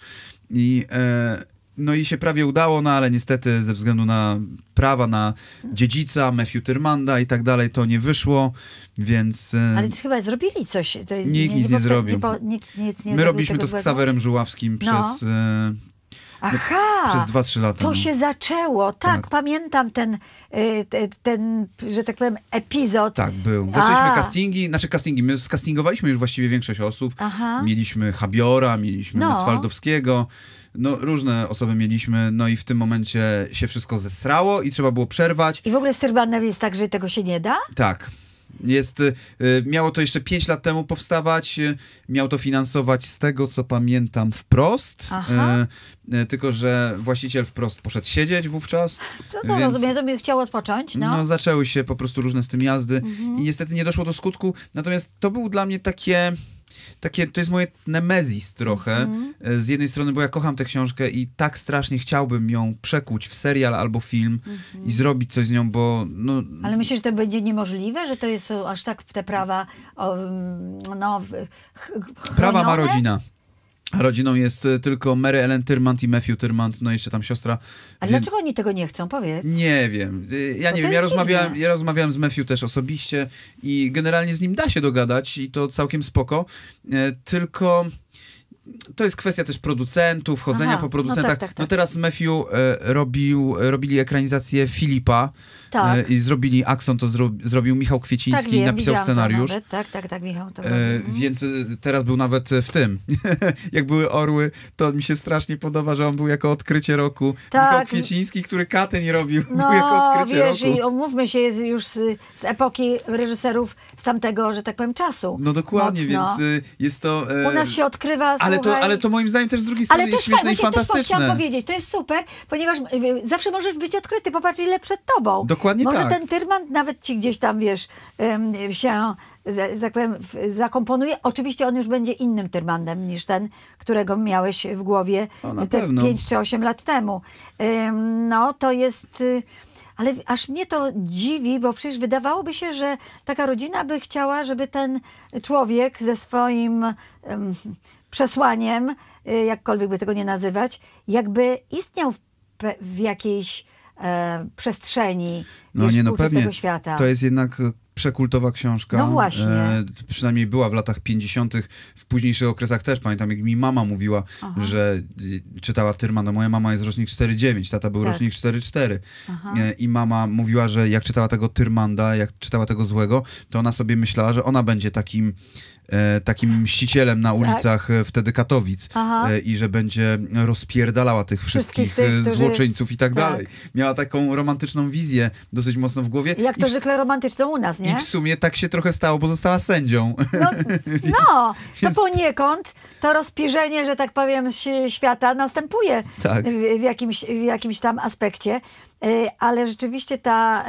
I, e, no i się prawie udało, no ale niestety ze względu na prawa, na dziedzica, Matthew Tyrmanda i tak dalej, to nie wyszło, więc... E, ale chyba zrobili coś. nikt nic nie, zrobił. My robiliśmy to z Xawerem Żuławskim no. przez, e, Aha! Przez 2-3 lata. To no. się zaczęło, tak, tak. pamiętam ten, y, ten, że tak powiem, epizod. Tak, był. Zaczęliśmy A. castingi, znaczy castingi, my skastingowaliśmy już właściwie większość osób. Aha. Mieliśmy Habiora, mieliśmy no. no różne osoby mieliśmy, no i w tym momencie się wszystko zesrało i trzeba było przerwać. I w ogóle z jest tak, że tego się nie da? Tak. Jest, y, miało to jeszcze 5 lat temu powstawać, y, miał to finansować z tego, co pamiętam, wprost. Y, Aha. tylko, że właściciel wprost poszedł siedzieć wówczas. To, więc, rozumiem, to mi chciał odpocząć. No. no, zaczęły się po prostu różne z tym jazdy mhm. i niestety nie doszło do skutku. Natomiast to był dla mnie takie takie, to jest moje nemezis trochę. Mm. Z jednej strony, bo ja kocham tę książkę i tak strasznie chciałbym ją przekuć w serial albo film mm -hmm. i zrobić coś z nią, bo... No... Ale myślisz, że to będzie niemożliwe? Że to jest aż tak te prawa no, Prawa ma rodzina. Rodziną jest y, tylko Mary Ellen Tyrmant i Matthew Tyrmant, no jeszcze tam siostra. A więc... dlaczego oni tego nie chcą, powiedz? Nie wiem. Y, ja Bo nie wiem, ja rozmawiałem, ja rozmawiałem z Matthew też osobiście i generalnie z nim da się dogadać i to całkiem spoko, y, tylko to jest kwestia też producentów, chodzenia Aha, po producentach. No, tak, tak, tak. no teraz Matthew e, robił, robili ekranizację Filipa e, tak. i zrobili Akson, to zro, zrobił Michał Kwieciński tak, wiem, napisał scenariusz. Tak, tak, tak, Michał. To e, mhm. Więc e, teraz był nawet w tym. Jak były Orły, to mi się strasznie podoba, że on był jako odkrycie roku. Tak. Michał Kwieciński, który katy nie robił, no, był jako odkrycie wiesz, roku. I omówmy się już z, z, epoki reżyserów z tamtego, że tak powiem, czasu. No dokładnie, Mocno. więc e, jest to... E, U nas się odkrywa... Ale to, ale to moim zdaniem też z drugiej strony ale jest świetne i fantastyczne. Ale chciałam powiedzieć, to jest super, ponieważ y, y, zawsze możesz być odkryty, popatrz ile przed tobą. Dokładnie Może tak. Może ten tyrman nawet ci gdzieś tam, wiesz, się tak powiem, zakomponuje. Oczywiście on już będzie innym Tyrmandem niż ten, którego miałeś w głowie o, te pewno. 5 czy 8 lat temu. No to jest. Y, ale aż mnie to dziwi, bo przecież wydawałoby się, że taka rodzina by chciała, żeby ten człowiek ze swoim przesłaniem, y, jakkolwiek by tego nie nazywać, jakby istniał w, w jakiejś e, przestrzeni no, nie, no pewnie. świata. To jest jednak przekultowa książka. No właśnie. E, przynajmniej była w latach 50., w późniejszych okresach też. Pamiętam, jak mi mama mówiła, Aha. że y, czytała Tyrmana. Moja mama jest rocznik 49, tata był tak. rocznik 44. E, I mama mówiła, że jak czytała tego Tyrmanda, jak czytała tego złego, to ona sobie myślała, że ona będzie takim e, takim mścicielem na tak. ulicach tak? wtedy Katowic e, i że będzie rozpierdalała tych wszystkich, wszystkich tych, złoczyńców i tak, tak, dalej. Miała taką romantyczną wizję dosyć mocno w głowie. Jak to I... zwykle romantyczną u nas, nie? I w sumie tak się trochę stało, bo została sędzią. No, więc, no więc... to poniekąd to rozpiżenie, że tak powiem, świata następuje tak. w, jakimś, w jakimś tam aspekcie. E, ale rzeczywiście ta,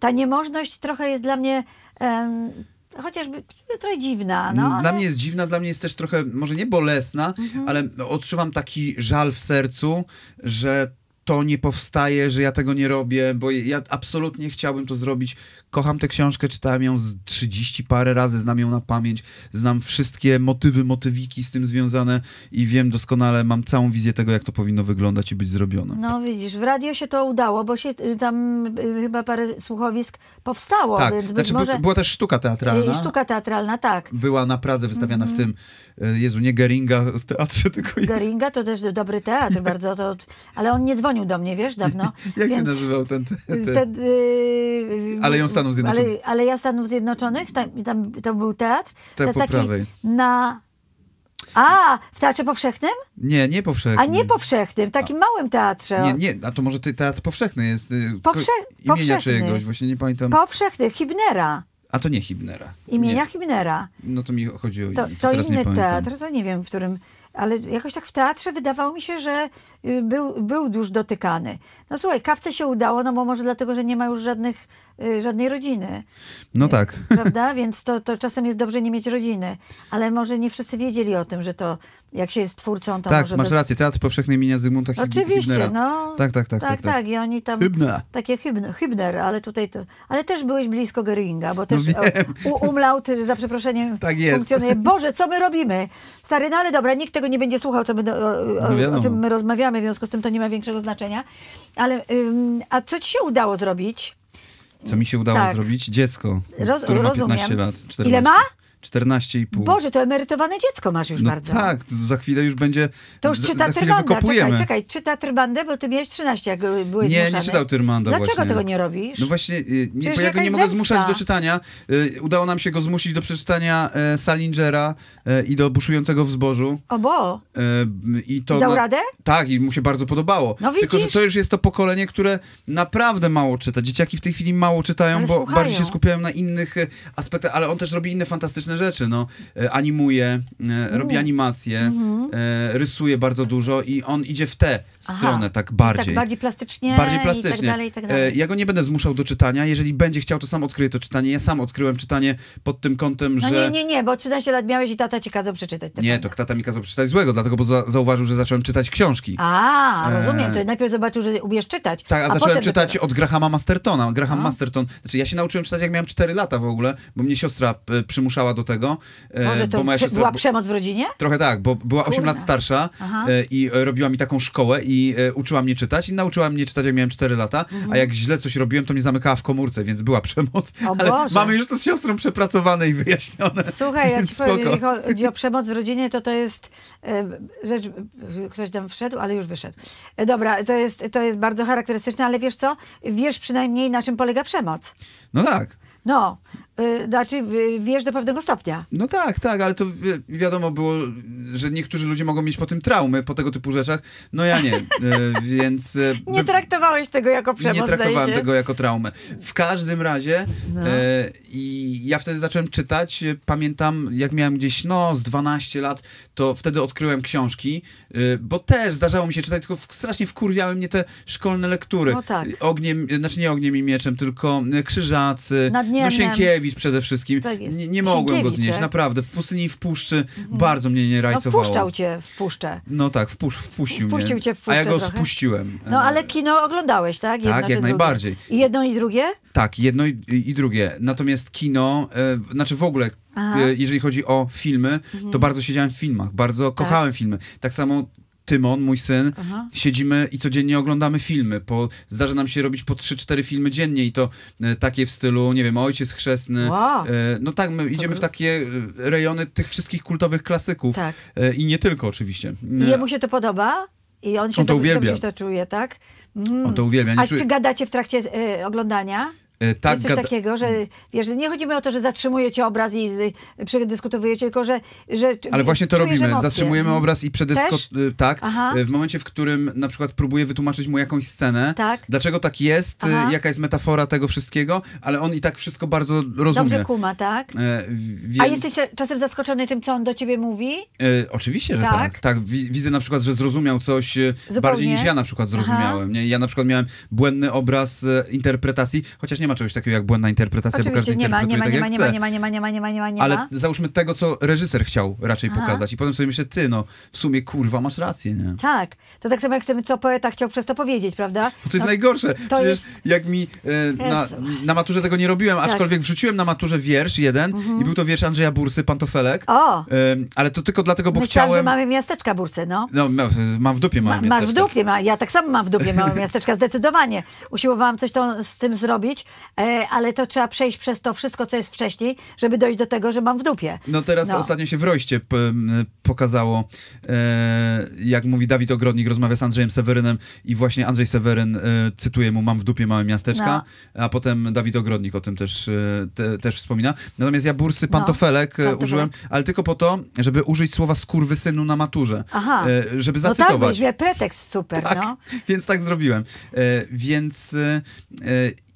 ta niemożność trochę jest dla mnie chociażby trochę dziwna. No, mm, Dla ale... mnie jest dziwna, dla mnie jest też trochę, może nie bolesna, mhm. ale odczuwam taki żal w sercu, że to nie powstaje, że ja tego nie robię, bo ja absolutnie chciałbym to zrobić kocham tę książkę, czytałem ją z 30 parę razy, znam ją na pamięć, znam wszystkie motywy, motywiki z tym związane i wiem doskonale, mam całą wizję tego, jak to powinno wyglądać i być zrobione. No widzisz, w radio się to udało, bo się y, tam y, y, chyba parę słuchowisk powstało, tak. więc znaczy, może... Była też sztuka teatralna. Sztuka teatralna, tak. Była na Pradze wystawiana mm -hmm. w mhm. tym, Jezu, nie Geringa w teatrze, tylko jest. Geringa to też dobry teatr, bardzo to... Ale on nie dzwonił do mnie, wiesz, dawno. jak więc... się nazywał ten... ten... ten yy... Ale ją stał Stanów Zjednoczonych. Ale, ale ja Stanów Zjednoczonych, tam, tam to był teatr. Tak, po taki prawej. Na... A, w Teatrze Powszechnym? Nie, nie powszechnym. A nie powszechnym, takim a, małym teatrze. Nie, nie, a to może Teatr Powszechny jest. Y, Powsze imienia powszechny. czyjegoś, właśnie nie pamiętam. Powszechny, Hibnera. A to nie Hibnera. Imienia nie. Hibnera. No to mi chodzi o to, to, to inny teatr, to nie wiem w którym ale jakoś tak w teatrze wydawało mi się, że y, był, był już dotykany. No słuchaj, kawce się udało, no bo może dlatego, że nie ma już żadnych Y, żadnej rodziny. No y, tak. Prawda? Więc to, to czasem jest dobrze nie mieć rodziny. Ale może nie wszyscy wiedzieli o tym, że to jak się jest twórcą, to tak, może... Tak, masz bez... rację. Teatr Powszechny imienia Zygmunta Hib- Oczywiście, Hibnera. no. Tak, tak, tak. Tak, tak, tak. tak. I oni tam... Takie Hibner, ale tutaj... To... Ale też byłeś blisko Geringa, bo no też no e, o, za przeproszeniem, tak jest. funkcjonuje. Boże, co my robimy? Stary, no ale dobra, nikt tego nie będzie słuchał, co my do, o, o, no o, czym my rozmawiamy, w związku z tym to nie ma większego znaczenia. Ale ym, a co ci się udało zrobić? Co mi się udało tak. zrobić? Dziecko, Roz, które ma 15 lat. 14. Ile ma? 14,5. Boże, to emerytowane dziecko masz już no bardzo. Tak, za chwilę już będzie. To już czyta za Tyrmanda, czekaj, czekaj, czyta Tyrmandę, bo ty miałeś 13, jak byłeś Nie, zmuszany. nie czytał Tyrmanda. Dlaczego właśnie. tego nie robisz? No właśnie, y, nie, bo ja go nie mogę zemsta. zmuszać do czytania. Y, udało nam się go zmusić do przeczytania e, Salingera e, i do buszującego w zbożu. O bo. E, I to. Dał na... radę? Tak, i mu się bardzo podobało. No widzisz? Tylko, że to już jest to pokolenie, które naprawdę mało czyta. Dzieciaki w tej chwili mało czytają, ale bo słuchają. bardziej się skupiają na innych aspektach, ale on też robi inne fantastyczne fantastyczne rzeczy. No, e, animuje, e, mhm. robi animacje, mhm. e, rysuje bardzo dużo i on idzie w tę stronę tak, tak bardziej. tak bardziej plastycznie. Bardziej plastycznie. I tak dalej, i tak dalej. ja go nie będę zmuszał do czytania. Jeżeli będzie chciał, to sam odkryje to czytanie. Ja sam odkryłem czytanie pod tym kątem, no że... No nie, nie, nie, bo 13 lat miałeś i tata ci kazał przeczytać. Nie, to tata mi kazał przeczytać złego, dlatego bo zauważył, że zacząłem czytać książki. A, rozumiem. To najpierw zobaczył, że umiesz czytać. Tak, a, a zacząłem czytać dopiero. od Grahama Mastertona. Graham a? Masterton, znaczy ja się nauczyłem czytać, jak miałem 4 lata w ogóle, bo mnie siostra przymuszała do do tego. E, to bo moja siostra, była przemoc w rodzinie? Trochę tak, bo była Kurna. 8 lat starsza Aha. E, i e, robiła mi taką szkołę i uczyła mnie czytać i nauczyła mnie czytać, jak miałem 4 lata, mhm. a jak źle coś robiłem, to mnie zamykała w komórce, więc była przemoc. O Ale mamy już to z siostrą przepracowane i wyjaśnione. Słuchaj, jak spoko. chodzi o przemoc w rodzinie, to to jest rzecz, ktoś tam wszedł, ale już wyszedł. Dobra, to jest, to jest bardzo charakterystyczne, ale wiesz co? Wiesz przynajmniej, na czym polega przemoc. No tak. No, Y, znaczy y, wiesz do pewnego stopnia. No tak, tak, ale to wi wiadomo było, że niektórzy ludzie mogą mieć po tym traumy, po tego typu rzeczach. No ja nie, y, więc... nie traktowałeś tego jako przemoc, Nie traktowałem tego jako traumę. W każdym razie no. e, i ja wtedy zacząłem czytać, pamiętam jak miałem gdzieś, no z 12 lat, to wtedy odkryłem książki, e, bo też zdarzało mi się czytać, tylko strasznie wkurwiały mnie te szkolne lektury. No tak. Ogniem, znaczy nie Ogniem i Mieczem, tylko Krzyżacy, Dosienkiewicz, przede wszystkim. Tak nie, nie mogłem go znieść, naprawdę. W pustyni w puszczy mhm. bardzo mnie nie no rajcowało. No, wpuszczał cię w puszczę. No tak, wpusz, wpuścił, wpuścił mnie. Cię w puszczę a ja go trochę. spuściłem. No ale kino oglądałeś, tak? Jedno tak, jak najbardziej. I jedno i drugie? Tak, jedno i, i drugie. Natomiast kino, e, znaczy w ogóle e, jeżeli chodzi o filmy, mhm. to bardzo siedziałem w filmach, bardzo tak. kochałem filmy. Tak samo Tymon, mój syn, Aha. siedzimy i codziennie oglądamy filmy. Po, zdarza nam się robić po 3-4 filmy dziennie i to e, takie w stylu, nie wiem, Ojciec Chrzestny. Wow. E, no tak, my idziemy w takie e, rejony tych wszystkich kultowych klasyków. Tak. E, I nie tylko oczywiście. I e, jemu się to podoba? I on się on to, to to czuje, tak? Mm. On to uwielbia. Nie A czuje... czy gadacie w trakcie y, oglądania? Y, tak jest coś takiego, że mm. wiesz, nie chodzimy o to, że zatrzymujecie obraz i y, przedyskutowujecie, tylko że... że Ale właśnie to robimy. Emocje. Zatrzymujemy mhm. obraz i przedyskutujemy. Tak. Aha. Y, w momencie, w którym na przykład próbuję wytłumaczyć mu jakąś scenę, tak. dlaczego tak jest, Aha. jaka jest metafora tego wszystkiego, ale on i tak wszystko bardzo rozumie. Dobrze kuma, tak? E, więc... A jesteś czasem zaskoczony tym, co on do ciebie mówi? E, oczywiście, że tak. tak. tak. Widzę na przykład, że zrozumiał coś Zupełnie. bardziej niż ja na przykład zrozumiałem. Nie? Ja na przykład miałem błędny obraz interpretacji, chociaż nie ma ma czegoś takiego jak błędna interpretacja, Oczywiście, bo każdy nie ma, nie ma, tak nie ma, nie ma, nie ma, nie ma, nie ma, nie ma, nie ma, Ale załóżmy tego, co reżyser chciał raczej Aha. pokazać i potem sobie myślę, ty no, w sumie kurwa, masz rację, nie? Tak, to tak samo jak chcemy, co poeta chciał przez to powiedzieć, prawda? Bo to jest no, najgorsze, to Przecież jest... jak mi e, na, na, maturze tego nie robiłem, tak. aczkolwiek wrzuciłem na maturze wiersz jeden mhm. i był to wiersz Andrzeja Bursy, Pantofelek, o. E, ale to tylko dlatego, bo chciałem... że mamy miasteczka Bursy, no. No, mam w dupie małe ma, miasteczka. Masz w dupie, ma, ja tak samo mam w dupie małe miasteczka, zdecydowanie. Usiłowałam coś to, z tym zrobić, E, ale to trzeba przejść przez to wszystko, co jest wcześniej, żeby dojść do tego, że mam w dupie. No teraz no. ostatnio się w Roście pokazało, e, jak mówi Dawid Ogrodnik, rozmawia z Andrzejem Sewerynem i właśnie Andrzej Seweryn e, cytuje mu, mam w dupie małe miasteczka, no. a potem Dawid Ogrodnik o tym też, te, też wspomina. Natomiast ja bursy no. pantofelek no, użyłem, ale tylko po to, żeby użyć słowa skurwysynu na maturze. Aha. żeby zacytować. No tak, pretekst super, tak, no. Więc tak zrobiłem. więc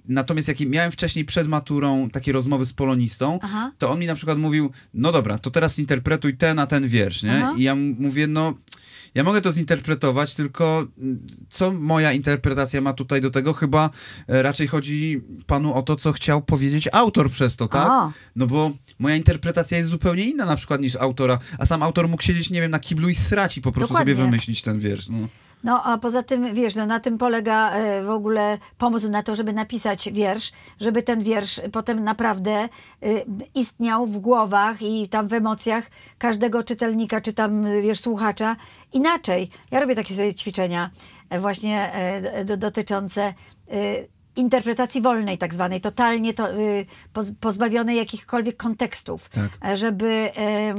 Natomiast jak miałem wcześniej przed maturą takie rozmowy z polonistą, Aha. to on mi na przykład mówił, no dobra, to teraz interpretuj ten na ten wiersz, nie? Aha. I ja mówię, no ja mogę to zinterpretować, tylko mm, co moja interpretacja ma tutaj do tego? Chyba e, raczej chodzi panu o to, co chciał powiedzieć autor przez to, tak? A. No bo moja interpretacja jest zupełnie inna na przykład niż autora, a sam autor mógł siedzieć, nie wiem, na kiblu i srać i po prostu Dokładnie. sobie wymyślić ten wiersz. No. No a poza tym, wiesz, no, na tym polega e, w ogóle pomysł na to, żeby napisać wiersz, żeby ten wiersz potem naprawdę y, istniał w głowach i tam w emocjach każdego czytelnika, czy tam, y, wiesz, słuchacza inaczej. Ja robię takie sobie ćwiczenia e, właśnie e, dotyczące y, interpretacji wolnej, tak zwanej, totalnie to, y, pozbawionej jakichkolwiek kontekstów, tak. E, żeby...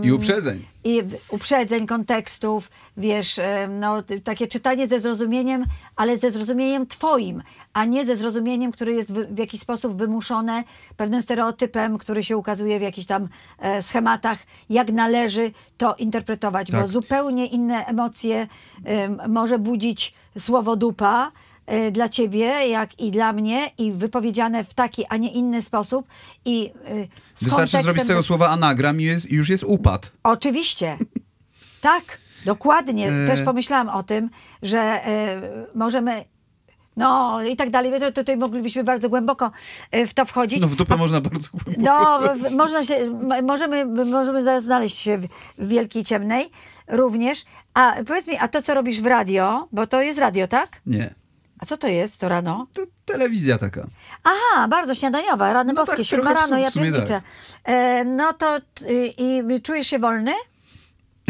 I uprzedzeń. I uprzedzeń, kontekstów, wiesz, no, takie czytanie ze zrozumieniem, ale ze zrozumieniem twoim, a nie ze zrozumieniem, które jest w, w jakiś sposób wymuszone pewnym stereotypem, który się ukazuje w jakichś tam e, schematach, jak należy to interpretować, tak. bo zupełnie inne emocje może budzić słowo dupa, E, dla ciebie, jak i dla mnie i wypowiedziane w taki, a nie inny sposób. I e, Wystarczy zrobić z tego słowa anagram i, jest, i już jest upad. Oczywiście. tak, dokładnie. E. Też pomyślałam o tym, że możemy no i tak dalej. My tutaj moglibyśmy bardzo głęboko w to wchodzić. No w dupę można bardzo głęboko No, wchodzić. można się, możemy, możemy zaraz znaleźć się w Wielkiej Ciemnej również. A powiedz mi, a to co robisz w radio, bo to jest radio, tak? Nie. A co to jest to rano? To telewizja taka. Aha, bardzo śniadaniowa, rany no boskie, tak, siódma rano, ja Tak. E, no to i, y, i czujesz się wolny?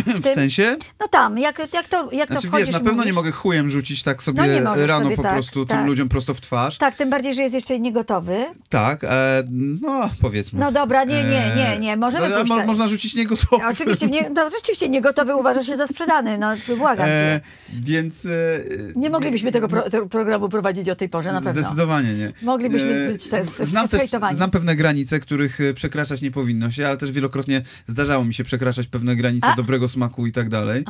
W tym... sensie? No tam, jak, jak to jak znaczy, to wiesz, na pewno mówisz... nie mogę chujem rzucić tak sobie no rano sobie, po tak, prostu tak. tym ludziom prosto w twarz. Tak, tym bardziej, że jest jeszcze niegotowy. Tak, e, no powiedzmy. No dobra, nie, nie, e, nie, nie, możemy no, mo Można rzucić niegotowy. No, oczywiście, nie, no, oczywiście niegotowy uważa się za sprzedany, no błagam e, Więc... E, nie moglibyśmy e, tego e, pro no. programu prowadzić o tej porze, na pewno. Zdecydowanie nie. Moglibyśmy być też znam, też znam pewne granice, których przekraczać nie powinno się, ale też wielokrotnie zdarzało mi się przekraczać pewne granice A? dobrego smaku smaku i tak dalej.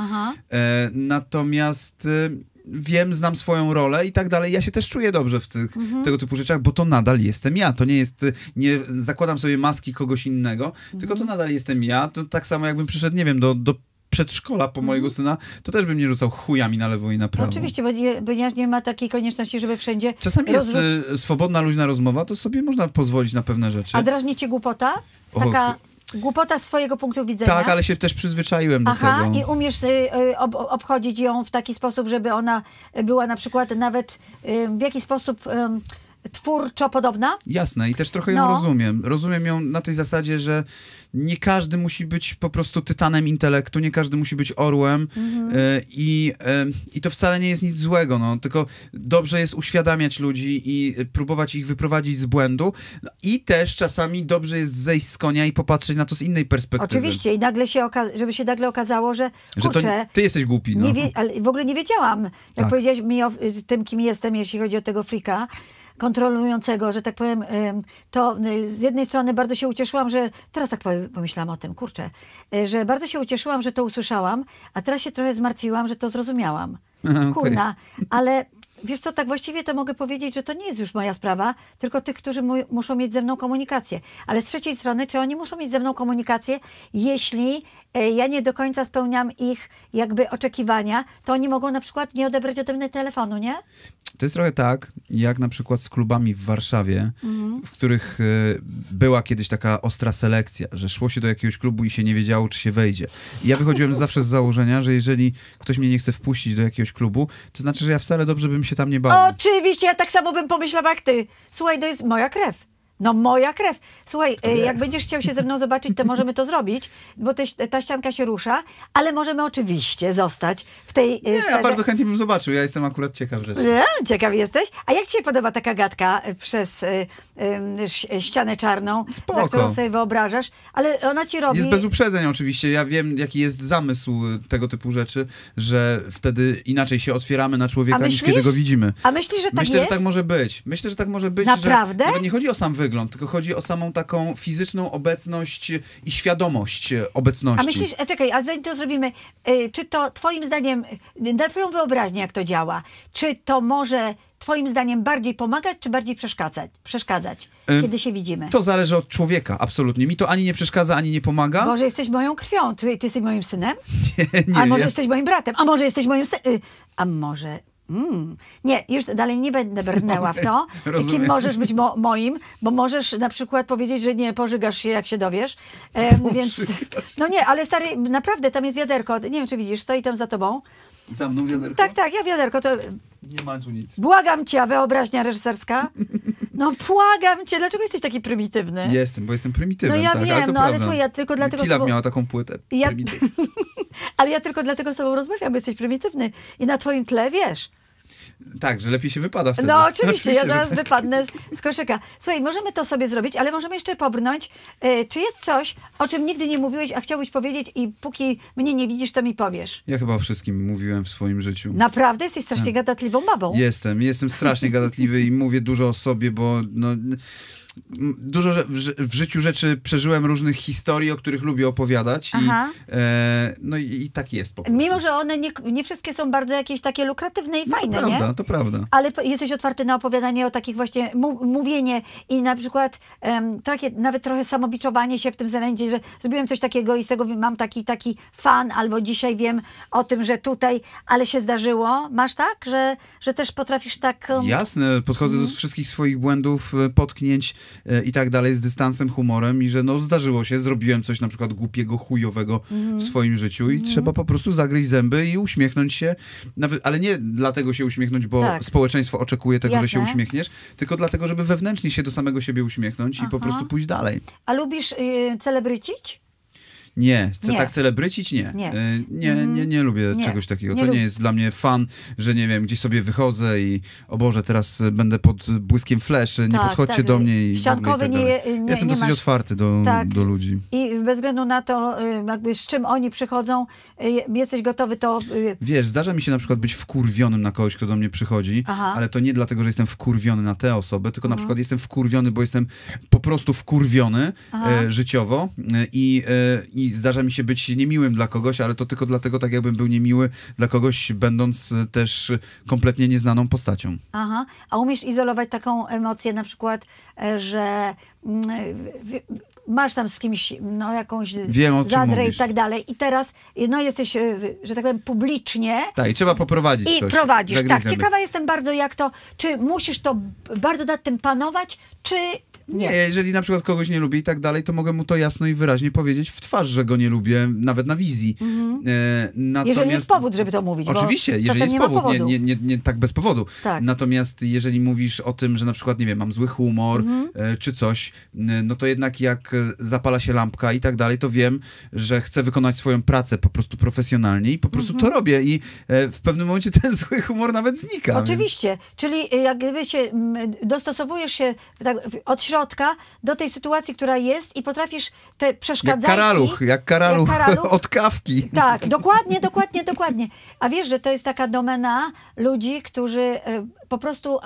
E, natomiast e, wiem, znam swoją rolę i tak dalej. Ja się też czuję dobrze w tych, mhm. tego typu rzeczach, bo to nadal jestem ja. To nie jest, y, nie zakładam sobie maski kogoś innego, mhm. tylko to mhm. nadal jestem ja. To tak samo jakbym przyszedł, nie wiem, do, do przedszkola po mhm. mojego syna, to też bym nie rzucał chujami na lewo i na no prawo. Oczywiście, bo nie, nie ma takiej konieczności, żeby wszędzie... Czasami jest y, swobodna, luźna rozmowa, to sobie można pozwolić na pewne rzeczy. A drażni cię głupota? Taka... Och Głupota z swojego punktu widzenia. Tak, ale się też przyzwyczaiłem Aha, do tego. Aha, i umiesz y, y, ob, obchodzić ją w taki sposób, żeby ona była na przykład nawet y, w jakiś sposób... Y, twórczo podobna? Jasne, i też trochę ją no. rozumiem. Rozumiem ją na tej zasadzie, że nie każdy musi być po prostu tytanem intelektu, nie każdy musi być orłem mhm. E, i, e, i to wcale nie jest nic złego, no, tylko dobrze jest uświadamiać ludzi i próbować ich wyprowadzić z błędu i też czasami dobrze jest zejść z konia i popatrzeć na to z innej perspektywy. Oczywiście i nagle się żeby się nagle okazało, że kurczę, że to, ty jesteś głupi, no. nie ale w ogóle nie wiedziałam, jak tak. powiedziałeś mi o y, tym, kim jestem, jeśli chodzi o tego frika, kontrolującego, że tak powiem, to y, z jednej strony bardzo się ucieszyłam, że teraz tak pomyślałam o tym, kurczę, y, że bardzo się ucieszyłam, że to usłyszałam, a teraz się trochę zmartwiłam, że to zrozumiałam. Kurna, ale wiesz co, tak właściwie to mogę powiedzieć, że to nie jest już moja sprawa, tylko tych, którzy mu, muszą mieć ze mną komunikację. Ale z trzeciej strony, czy oni muszą mieć ze mną komunikację, jeśli e, ja nie do końca spełniam ich jakby oczekiwania, to oni mogą na przykład nie odebrać ode mnie telefonu, nie? To jest trochę tak, jak na przykład z klubami w Warszawie, mhm. w których y, była kiedyś taka ostra selekcja, że szło się do jakiegoś klubu i się nie wiedziało, czy się wejdzie. I ja wychodziłem zawsze z założenia, że jeżeli ktoś mnie nie chce wpuścić do jakiegoś klubu, to znaczy, że ja wcale dobrze bym się tam nie bał. Oczywiście, ja tak samo bym pomyślał, jak ty. Słuchaj, to jest moja krew. No moja krew. Słuchaj, e, jak będziesz chciał się ze mną zobaczyć, to możemy to zrobić, bo te, e, ta ścianka się rusza, ale możemy oczywiście zostać w tej... E, nie, ja bardzo chętnie bym zobaczył, ja jestem akurat ciekaw rzeczy. ciekaw jesteś? A jak ci się podoba taka gadka przez y, y, ścianę czarną, Spoko. za którą sobie wyobrażasz? Ale ona ci robi... Jest bez uprzedzeń oczywiście, ja wiem jaki jest zamysł tego typu rzeczy, że wtedy inaczej się otwieramy na człowieka niż kiedy go widzimy. A myślisz, że tak Myślę, jest? że tak może być. Myślę, że tak może być. Naprawdę? Że, nie chodzi o sam wygląd wygląd, tylko chodzi o samą taką fizyczną obecność i świadomość obecności. A myślisz, czekaj, ale zanim to zrobimy, y, czy to twoim zdaniem, y, na twoją wyobraźnię jak to działa, czy to może Twoim zdaniem bardziej pomagać, czy bardziej przeszkadzać, przeszkadzać y kiedy się widzimy? To zależy od człowieka, absolutnie. Mi to ani nie przeszkadza, ani nie pomaga. Może jesteś moją krwią, ty, ty jesteś moim synem? Nie, nie. A może ja... jesteś moim bratem? A może jesteś moim synem? A może Mm. Nie, już dalej nie będę brnęła w to. Rozumiem. Kim możesz być mo moim, bo możesz na przykład powiedzieć, że nie pożygasz się, jak się dowiesz. E, więc, no nie, ale stary, naprawdę tam jest wiaderko. Nie wiem, czy widzisz, stoi tam za tobą. Za mną wiaderko? Tak, tak, ja wiaderko. To... Nie ma tu nic. Błagam cię, a wyobraźnia reżyserska? No błagam cię, dlaczego jesteś taki prymitywny? Jestem, bo jestem prymitywny. No ja tak, wiem, ale to no prawda. ale słuchaj, ja tylko dlatego... Tila miała taką płytę, ja... ale ja tylko dlatego z tobą rozmawiam, bo jesteś prymitywny. I na twoim tle, wiesz, tak, że lepiej się wypada wtedy. No oczywiście, oczywiście ja zaraz tak. wypadnę z koszyka. Słuchaj, możemy to sobie zrobić, ale możemy jeszcze pobrnąć. E, czy jest coś, o czym nigdy nie mówiłeś, a chciałbyś powiedzieć i póki mnie nie widzisz, to mi powiesz? Ja chyba o wszystkim mówiłem w swoim życiu. Naprawdę? Jesteś strasznie tak. gadatliwą babą. Jestem, jestem strasznie gadatliwy i mówię dużo o sobie, bo no dużo w życiu rzeczy przeżyłem różnych historii, o których lubię opowiadać. I, e, no i, i, tak jest po prostu. Mimo, że one nie, nie wszystkie są bardzo jakieś takie lukratywne i no fajne, to prawda, nie? to prawda. Ale jesteś otwarty na opowiadanie o takich właśnie, mówienie i na przykład um, takie, nawet trochę samobiczowanie się w tym względzie, że zrobiłem coś takiego i z tego mam taki, taki fan, albo dzisiaj wiem o tym, że tutaj, ale się zdarzyło. Masz tak, że, że też potrafisz tak... Um... Jasne, podchodzę do mhm. wszystkich swoich błędów, e, potknięć, E, i tak dalej, z dystansem, humorem i że no zdarzyło się, zrobiłem coś na przykład głupiego, chujowego mm. w mhm. swoim życiu i mm. trzeba po prostu zagryźć zęby i uśmiechnąć się, Nawet, ale nie dlatego się uśmiechnąć, bo tak. społeczeństwo oczekuje tego, Jasne. że się uśmiechniesz, tylko dlatego, żeby wewnętrznie się do samego siebie uśmiechnąć Aha. i po prostu pójść dalej. A lubisz yy, celebrycić? Nie, chcę nie. tak celebrycić? Nie. Nie. E, nie, mhm. nie, nie lubię nie. czegoś takiego. Nie to lubię. nie jest dla mnie fan, że nie wiem, gdzieś sobie wychodzę i o Boże, teraz będę pod błyskiem flash, nie tak, podchodźcie tak. do mnie i, tak, no tak dalej. Nie, nie, Jestem dosyć masz... otwarty do, tak. do ludzi. I bez względu na to, y, jakby z czym oni przychodzą, y, jesteś gotowy to... Y, Wiesz, zdarza mi się na przykład być wkurwionym na kogoś, kto do mnie przychodzi, Aha. ale to nie dlatego, że jestem wkurwiony na tę osobę, tylko mhm. na przykład jestem wkurwiony, bo jestem po prostu wkurwiony e, życiowo e, i, e, i i zdarza mi się być niemiłym dla kogoś, ale to tylko dlatego, tak jakbym był niemiły dla kogoś, będąc e, też kompletnie nieznaną postacią. Aha, a umiesz izolować taką emocję na przykład, e, że mm, e, masz tam z kimś no, jakąś Wiem, zadrę mówisz. i tak dalej. I teraz no, jesteś, że tak powiem, publicznie. Tak, i trzeba poprowadzić. I coś. prowadzisz. Tak, ciekawa jestem bardzo, jak to, czy musisz to bardzo nad tym panować, czy nie, jeżeli na przykład kogoś nie lubię i tak dalej, to mogę mu to jasno i wyraźnie powiedzieć w twarz, że go nie lubię, nawet na wizji. Mhm. E, natomiast... Jeżeli jest powód, żeby to mówić. Oczywiście, jeżeli jest nie powód, nie, nie, nie, nie, tak bez powodu. Tak. Natomiast jeżeli mówisz o tym, że na przykład, nie wiem, mam zły humor mhm. e, czy coś, no to jednak jak zapala się lampka i tak dalej, to wiem, że chcę wykonać swoją pracę po prostu profesjonalnie i po prostu mhm. to robię i e, w pewnym momencie ten zły humor nawet znika. Oczywiście, więc... czyli e, jakby się dostosowujesz się tak, od środka środka, do tej sytuacji, która jest i potrafisz te przeszkadzać? Jak karaluch, jak karaluch, jak karaluch od kawki. Tak, dokładnie, dokładnie, dokładnie. A wiesz, że to jest taka domena ludzi, którzy e, po prostu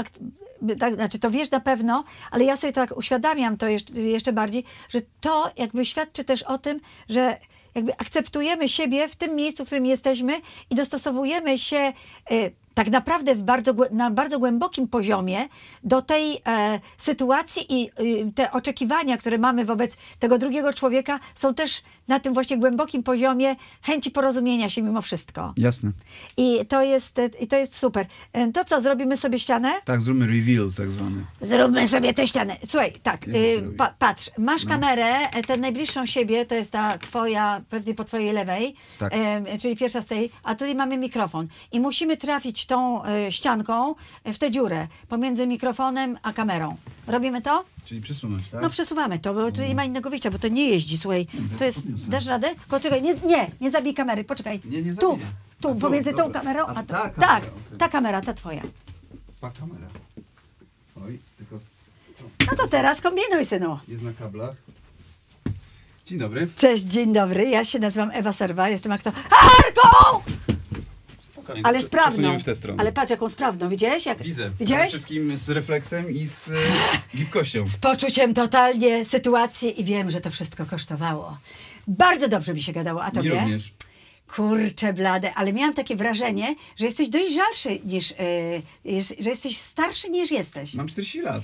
tak, znaczy to wiesz na pewno, ale ja sobie tak uświadamiam to jeszcze, jeszcze, bardziej, że to jakby świadczy też o tym, że jakby akceptujemy siebie w tym miejscu, w którym jesteśmy i dostosowujemy się y, tak naprawdę bardzo, na bardzo głębokim poziomie do tej e, sytuacji i y, te oczekiwania, które mamy wobec tego drugiego człowieka, są też na tym właśnie głębokim poziomie chęci porozumienia się mimo wszystko. Jasne. I to jest, e, i to jest super. E, to co, zrobimy sobie ścianę? Tak, zróbmy reveal tak zwany. Zróbmy sobie tę ścianę. Słuchaj, tak, y, pa, patrz, masz no. kamerę, e, tę najbliższą siebie, to jest ta twoja, pewnie po twojej lewej, tak. czyli pierwsza z tej, a tutaj mamy mikrofon. I musimy trafić tą e, ścianką e, w tę dziurę pomiędzy mikrofonem a kamerą. Robimy to? Czyli przesunąć, tak? No przesuwamy to, bo tu nie ma innego wyjścia, bo to nie jeździ, słuchaj. to jest, dasz radę? Tylko nie, nie, nie zabij kamery, poczekaj. Nie, nie tu, tu, pomiędzy dobra. tą kamerą, a, a ta, kamera, Tak, okay. ta kamera, ta twoja. Ta kamera. Oj, tylko... To. No to teraz kombinuj, synu. Jest na kablach. Dzień dobry. Cześć, dzień dobry. Ja się nazywam Ewa Serwa, jestem aktor... Arką! Tak. Ale sprawną. w tę stronę. Ale patrz, jaką sprawną. Widziałeś? Jak... Widzę. Widziałeś? wszystkim z refleksem i z e, gibkością. Z poczuciem totalnie sytuacji i wiem, że to wszystko kosztowało. Bardzo dobrze mi się gadało, a tobie? również. Kurczę blade, ale miałam takie wrażenie, że jesteś dojrzalszy niż, yy, że jesteś starszy niż jesteś. Mam 40 lat.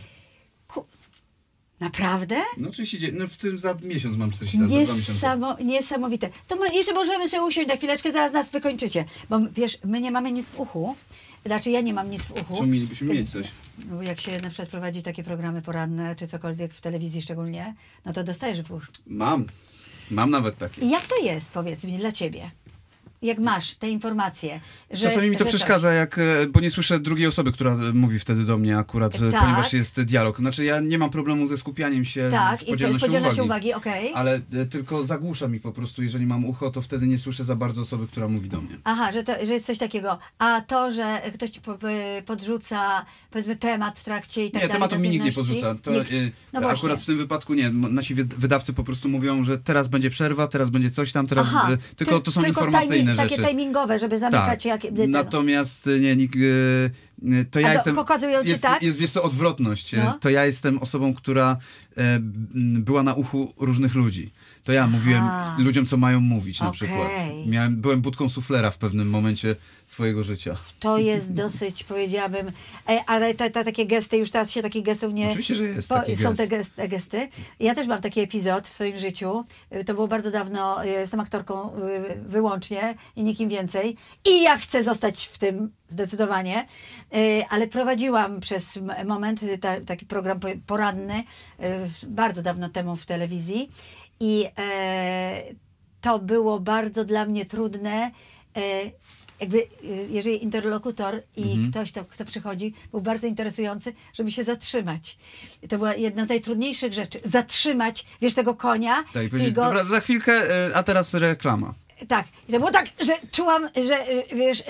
Naprawdę? No oczywiście, no w tym za miesiąc mam 40 lat, Niesamo, Niesamowite. To jeszcze możemy sobie usiąść na chwileczkę, zaraz nas wykończycie. Bo wiesz, my nie mamy nic w uchu. Znaczy ja nie mam nic w uchu. Czy mielibyśmy mieć coś? No, jak się na przykład prowadzi takie programy poranne, czy cokolwiek w telewizji szczególnie, no to dostajesz w uchu. Mam. Mam nawet takie. I jak to jest, powiedz mi, dla ciebie? jak masz te informacje. Że, Czasami mi to przeszkadza, jak, e, bo nie słyszę drugiej osoby, która e, mówi wtedy do mnie akurat, e, tak. ponieważ jest dialog. Znaczy ja nie mam problemu ze skupianiem się, tak, z podzielnością uwagi. Się uwagi okay. Ale tylko zagłusza mi po prostu, jeżeli mam ucho, to wtedy nie słyszę za bardzo osoby, która mówi do mnie. Aha, że, to, że jest coś takiego. A to, że ktoś ci podrzuca, powiedzmy, temat w trakcie i tak nie, dalej. Nie, tematu mi nikt nie znaczy podrzuca. To, nikt. No akurat w tym wypadku nie. Nasi wydawcy po prostu mówią, że teraz będzie przerwa, teraz będzie coś tam, teraz... Aha, tylko to są informacyjne takie timingowe, żeby zamykać tak. jakie... Natomiast e, nie, nikt, e, to ja A jestem... Pokazują jest, ci tak? Jest, jest, to odwrotność. E, no. To ja jestem osobą, która była na uchu różnych ludzi. To ja mówiłem ludziom, co mają mówić na okay. przykład. Miałem, byłem budką suflera w pewnym momencie swojego życia. To jest dosyć, powiedziałabym, ale te, te, takie gesty, już teraz się takich gestów nie... Oczywiście, że jest po, Są gest. te, gest, te gesty. Ja też mam taki epizod w swoim życiu. To było bardzo dawno. E, jestem aktorką e, wyłącznie i nikim więcej. I ja chcę zostać w tym zdecydowanie, e, ale prowadziłam przez moment taki program poranny bardzo dawno temu w telewizji i e, to było bardzo dla mnie trudne e, jakby, e, jeżeli interlokutor i mhm. ktoś, to, kto przychodzi, był bardzo interesujący, żeby się zatrzymać. to była jedna z najtrudniejszych rzeczy. Zatrzymać, wiesz, tego konia. Tak, i, i go... Dobra, za chwilkę, a teraz reklama tak. I to było tak, że czułam, że y, wiesz,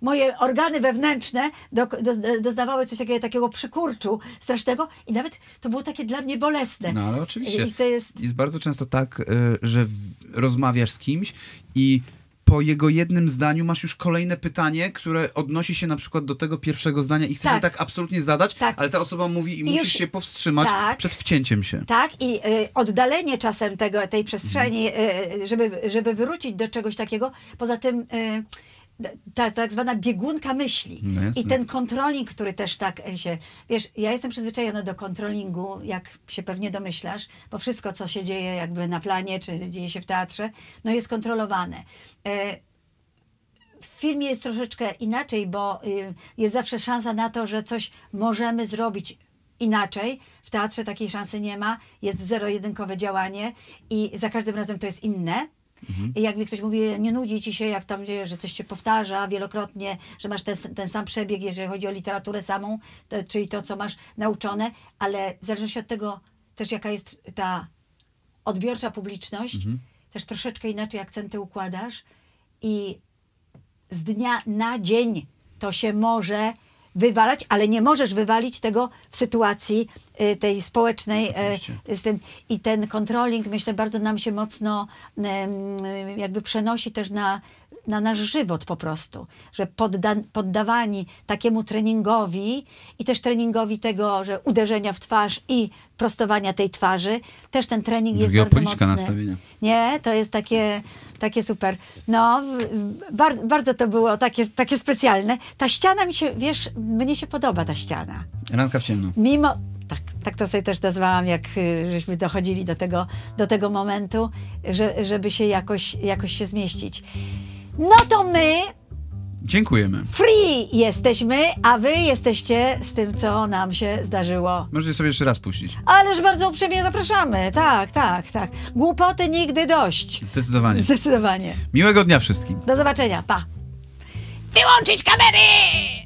moje organy wewnętrzne do, do, doznawały coś takiego, takiego przykurczu strasznego i nawet to było takie dla mnie bolesne. No ale oczywiście. I to jest... jest bardzo często tak, y, że rozmawiasz z kimś i po jego jednym zdaniu masz już kolejne pytanie, które odnosi się na przykład do tego pierwszego zdania i chcesz tak. je tak absolutnie zadać, tak. ale ta osoba mówi i, musisz już... się powstrzymać tak. przed wcięciem się. Tak, i y, oddalenie czasem tego, tej przestrzeni, mhm. y, żeby, żeby wrócić do czegoś takiego. Poza tym y, ta, tak zwana biegunka myśli. No I ten kontroling, który też tak e, się... Wiesz, ja jestem przyzwyczajona do kontrolingu, jak się pewnie domyślasz, bo wszystko, co się dzieje jakby na planie, czy dzieje się w teatrze, no jest kontrolowane. E, w filmie jest troszeczkę inaczej, bo y, jest zawsze szansa na to, że coś możemy zrobić inaczej. W teatrze takiej szansy nie ma. Jest zero-jedynkowe działanie i za każdym razem to jest inne. Mhm. I jak mi ktoś mówi, nie nudzi ci się, jak tam, że coś się powtarza wielokrotnie, że masz ten, ten sam przebieg, jeżeli chodzi o literaturę samą, to, czyli to, co masz nauczone, ale w zależności od tego też, jaka jest ta odbiorcza publiczność, mhm. też troszeczkę inaczej akcenty układasz i z dnia na dzień to się może wywalać, ale nie możesz wywalić tego w sytuacji y, tej społecznej. No, y, z tym. I ten kontroling, myślę, bardzo nam się mocno jakby przenosi też na na nasz żywot po prostu, że podda, poddawani takiemu treningowi i też treningowi tego, że uderzenia w twarz i prostowania tej twarzy, też ten trening jest bardzo mocny. nastawienia. Nie, to jest takie, takie super. No, bar, bardzo to było takie, takie specjalne. Ta ściana mi się, wiesz, mnie się podoba ta ściana. Ranka w ciemno. Mimo, tak, tak to sobie też nazwałam, jak y, żeśmy dochodzili do tego, do tego momentu, że, żeby się jakoś, jakoś się zmieścić. No to my Dziękujemy. Free jesteśmy, a wy jesteście z tym, co nam się zdarzyło. Możecie sobie jeszcze raz puścić. Ależ bardzo uprzejmie zapraszamy. Tak, tak, tak. Głupoty nigdy dość. Zdecydowanie. Zdecydowanie. Miłego dnia wszystkim. Do zobaczenia. Pa. Wyłączyć kamery!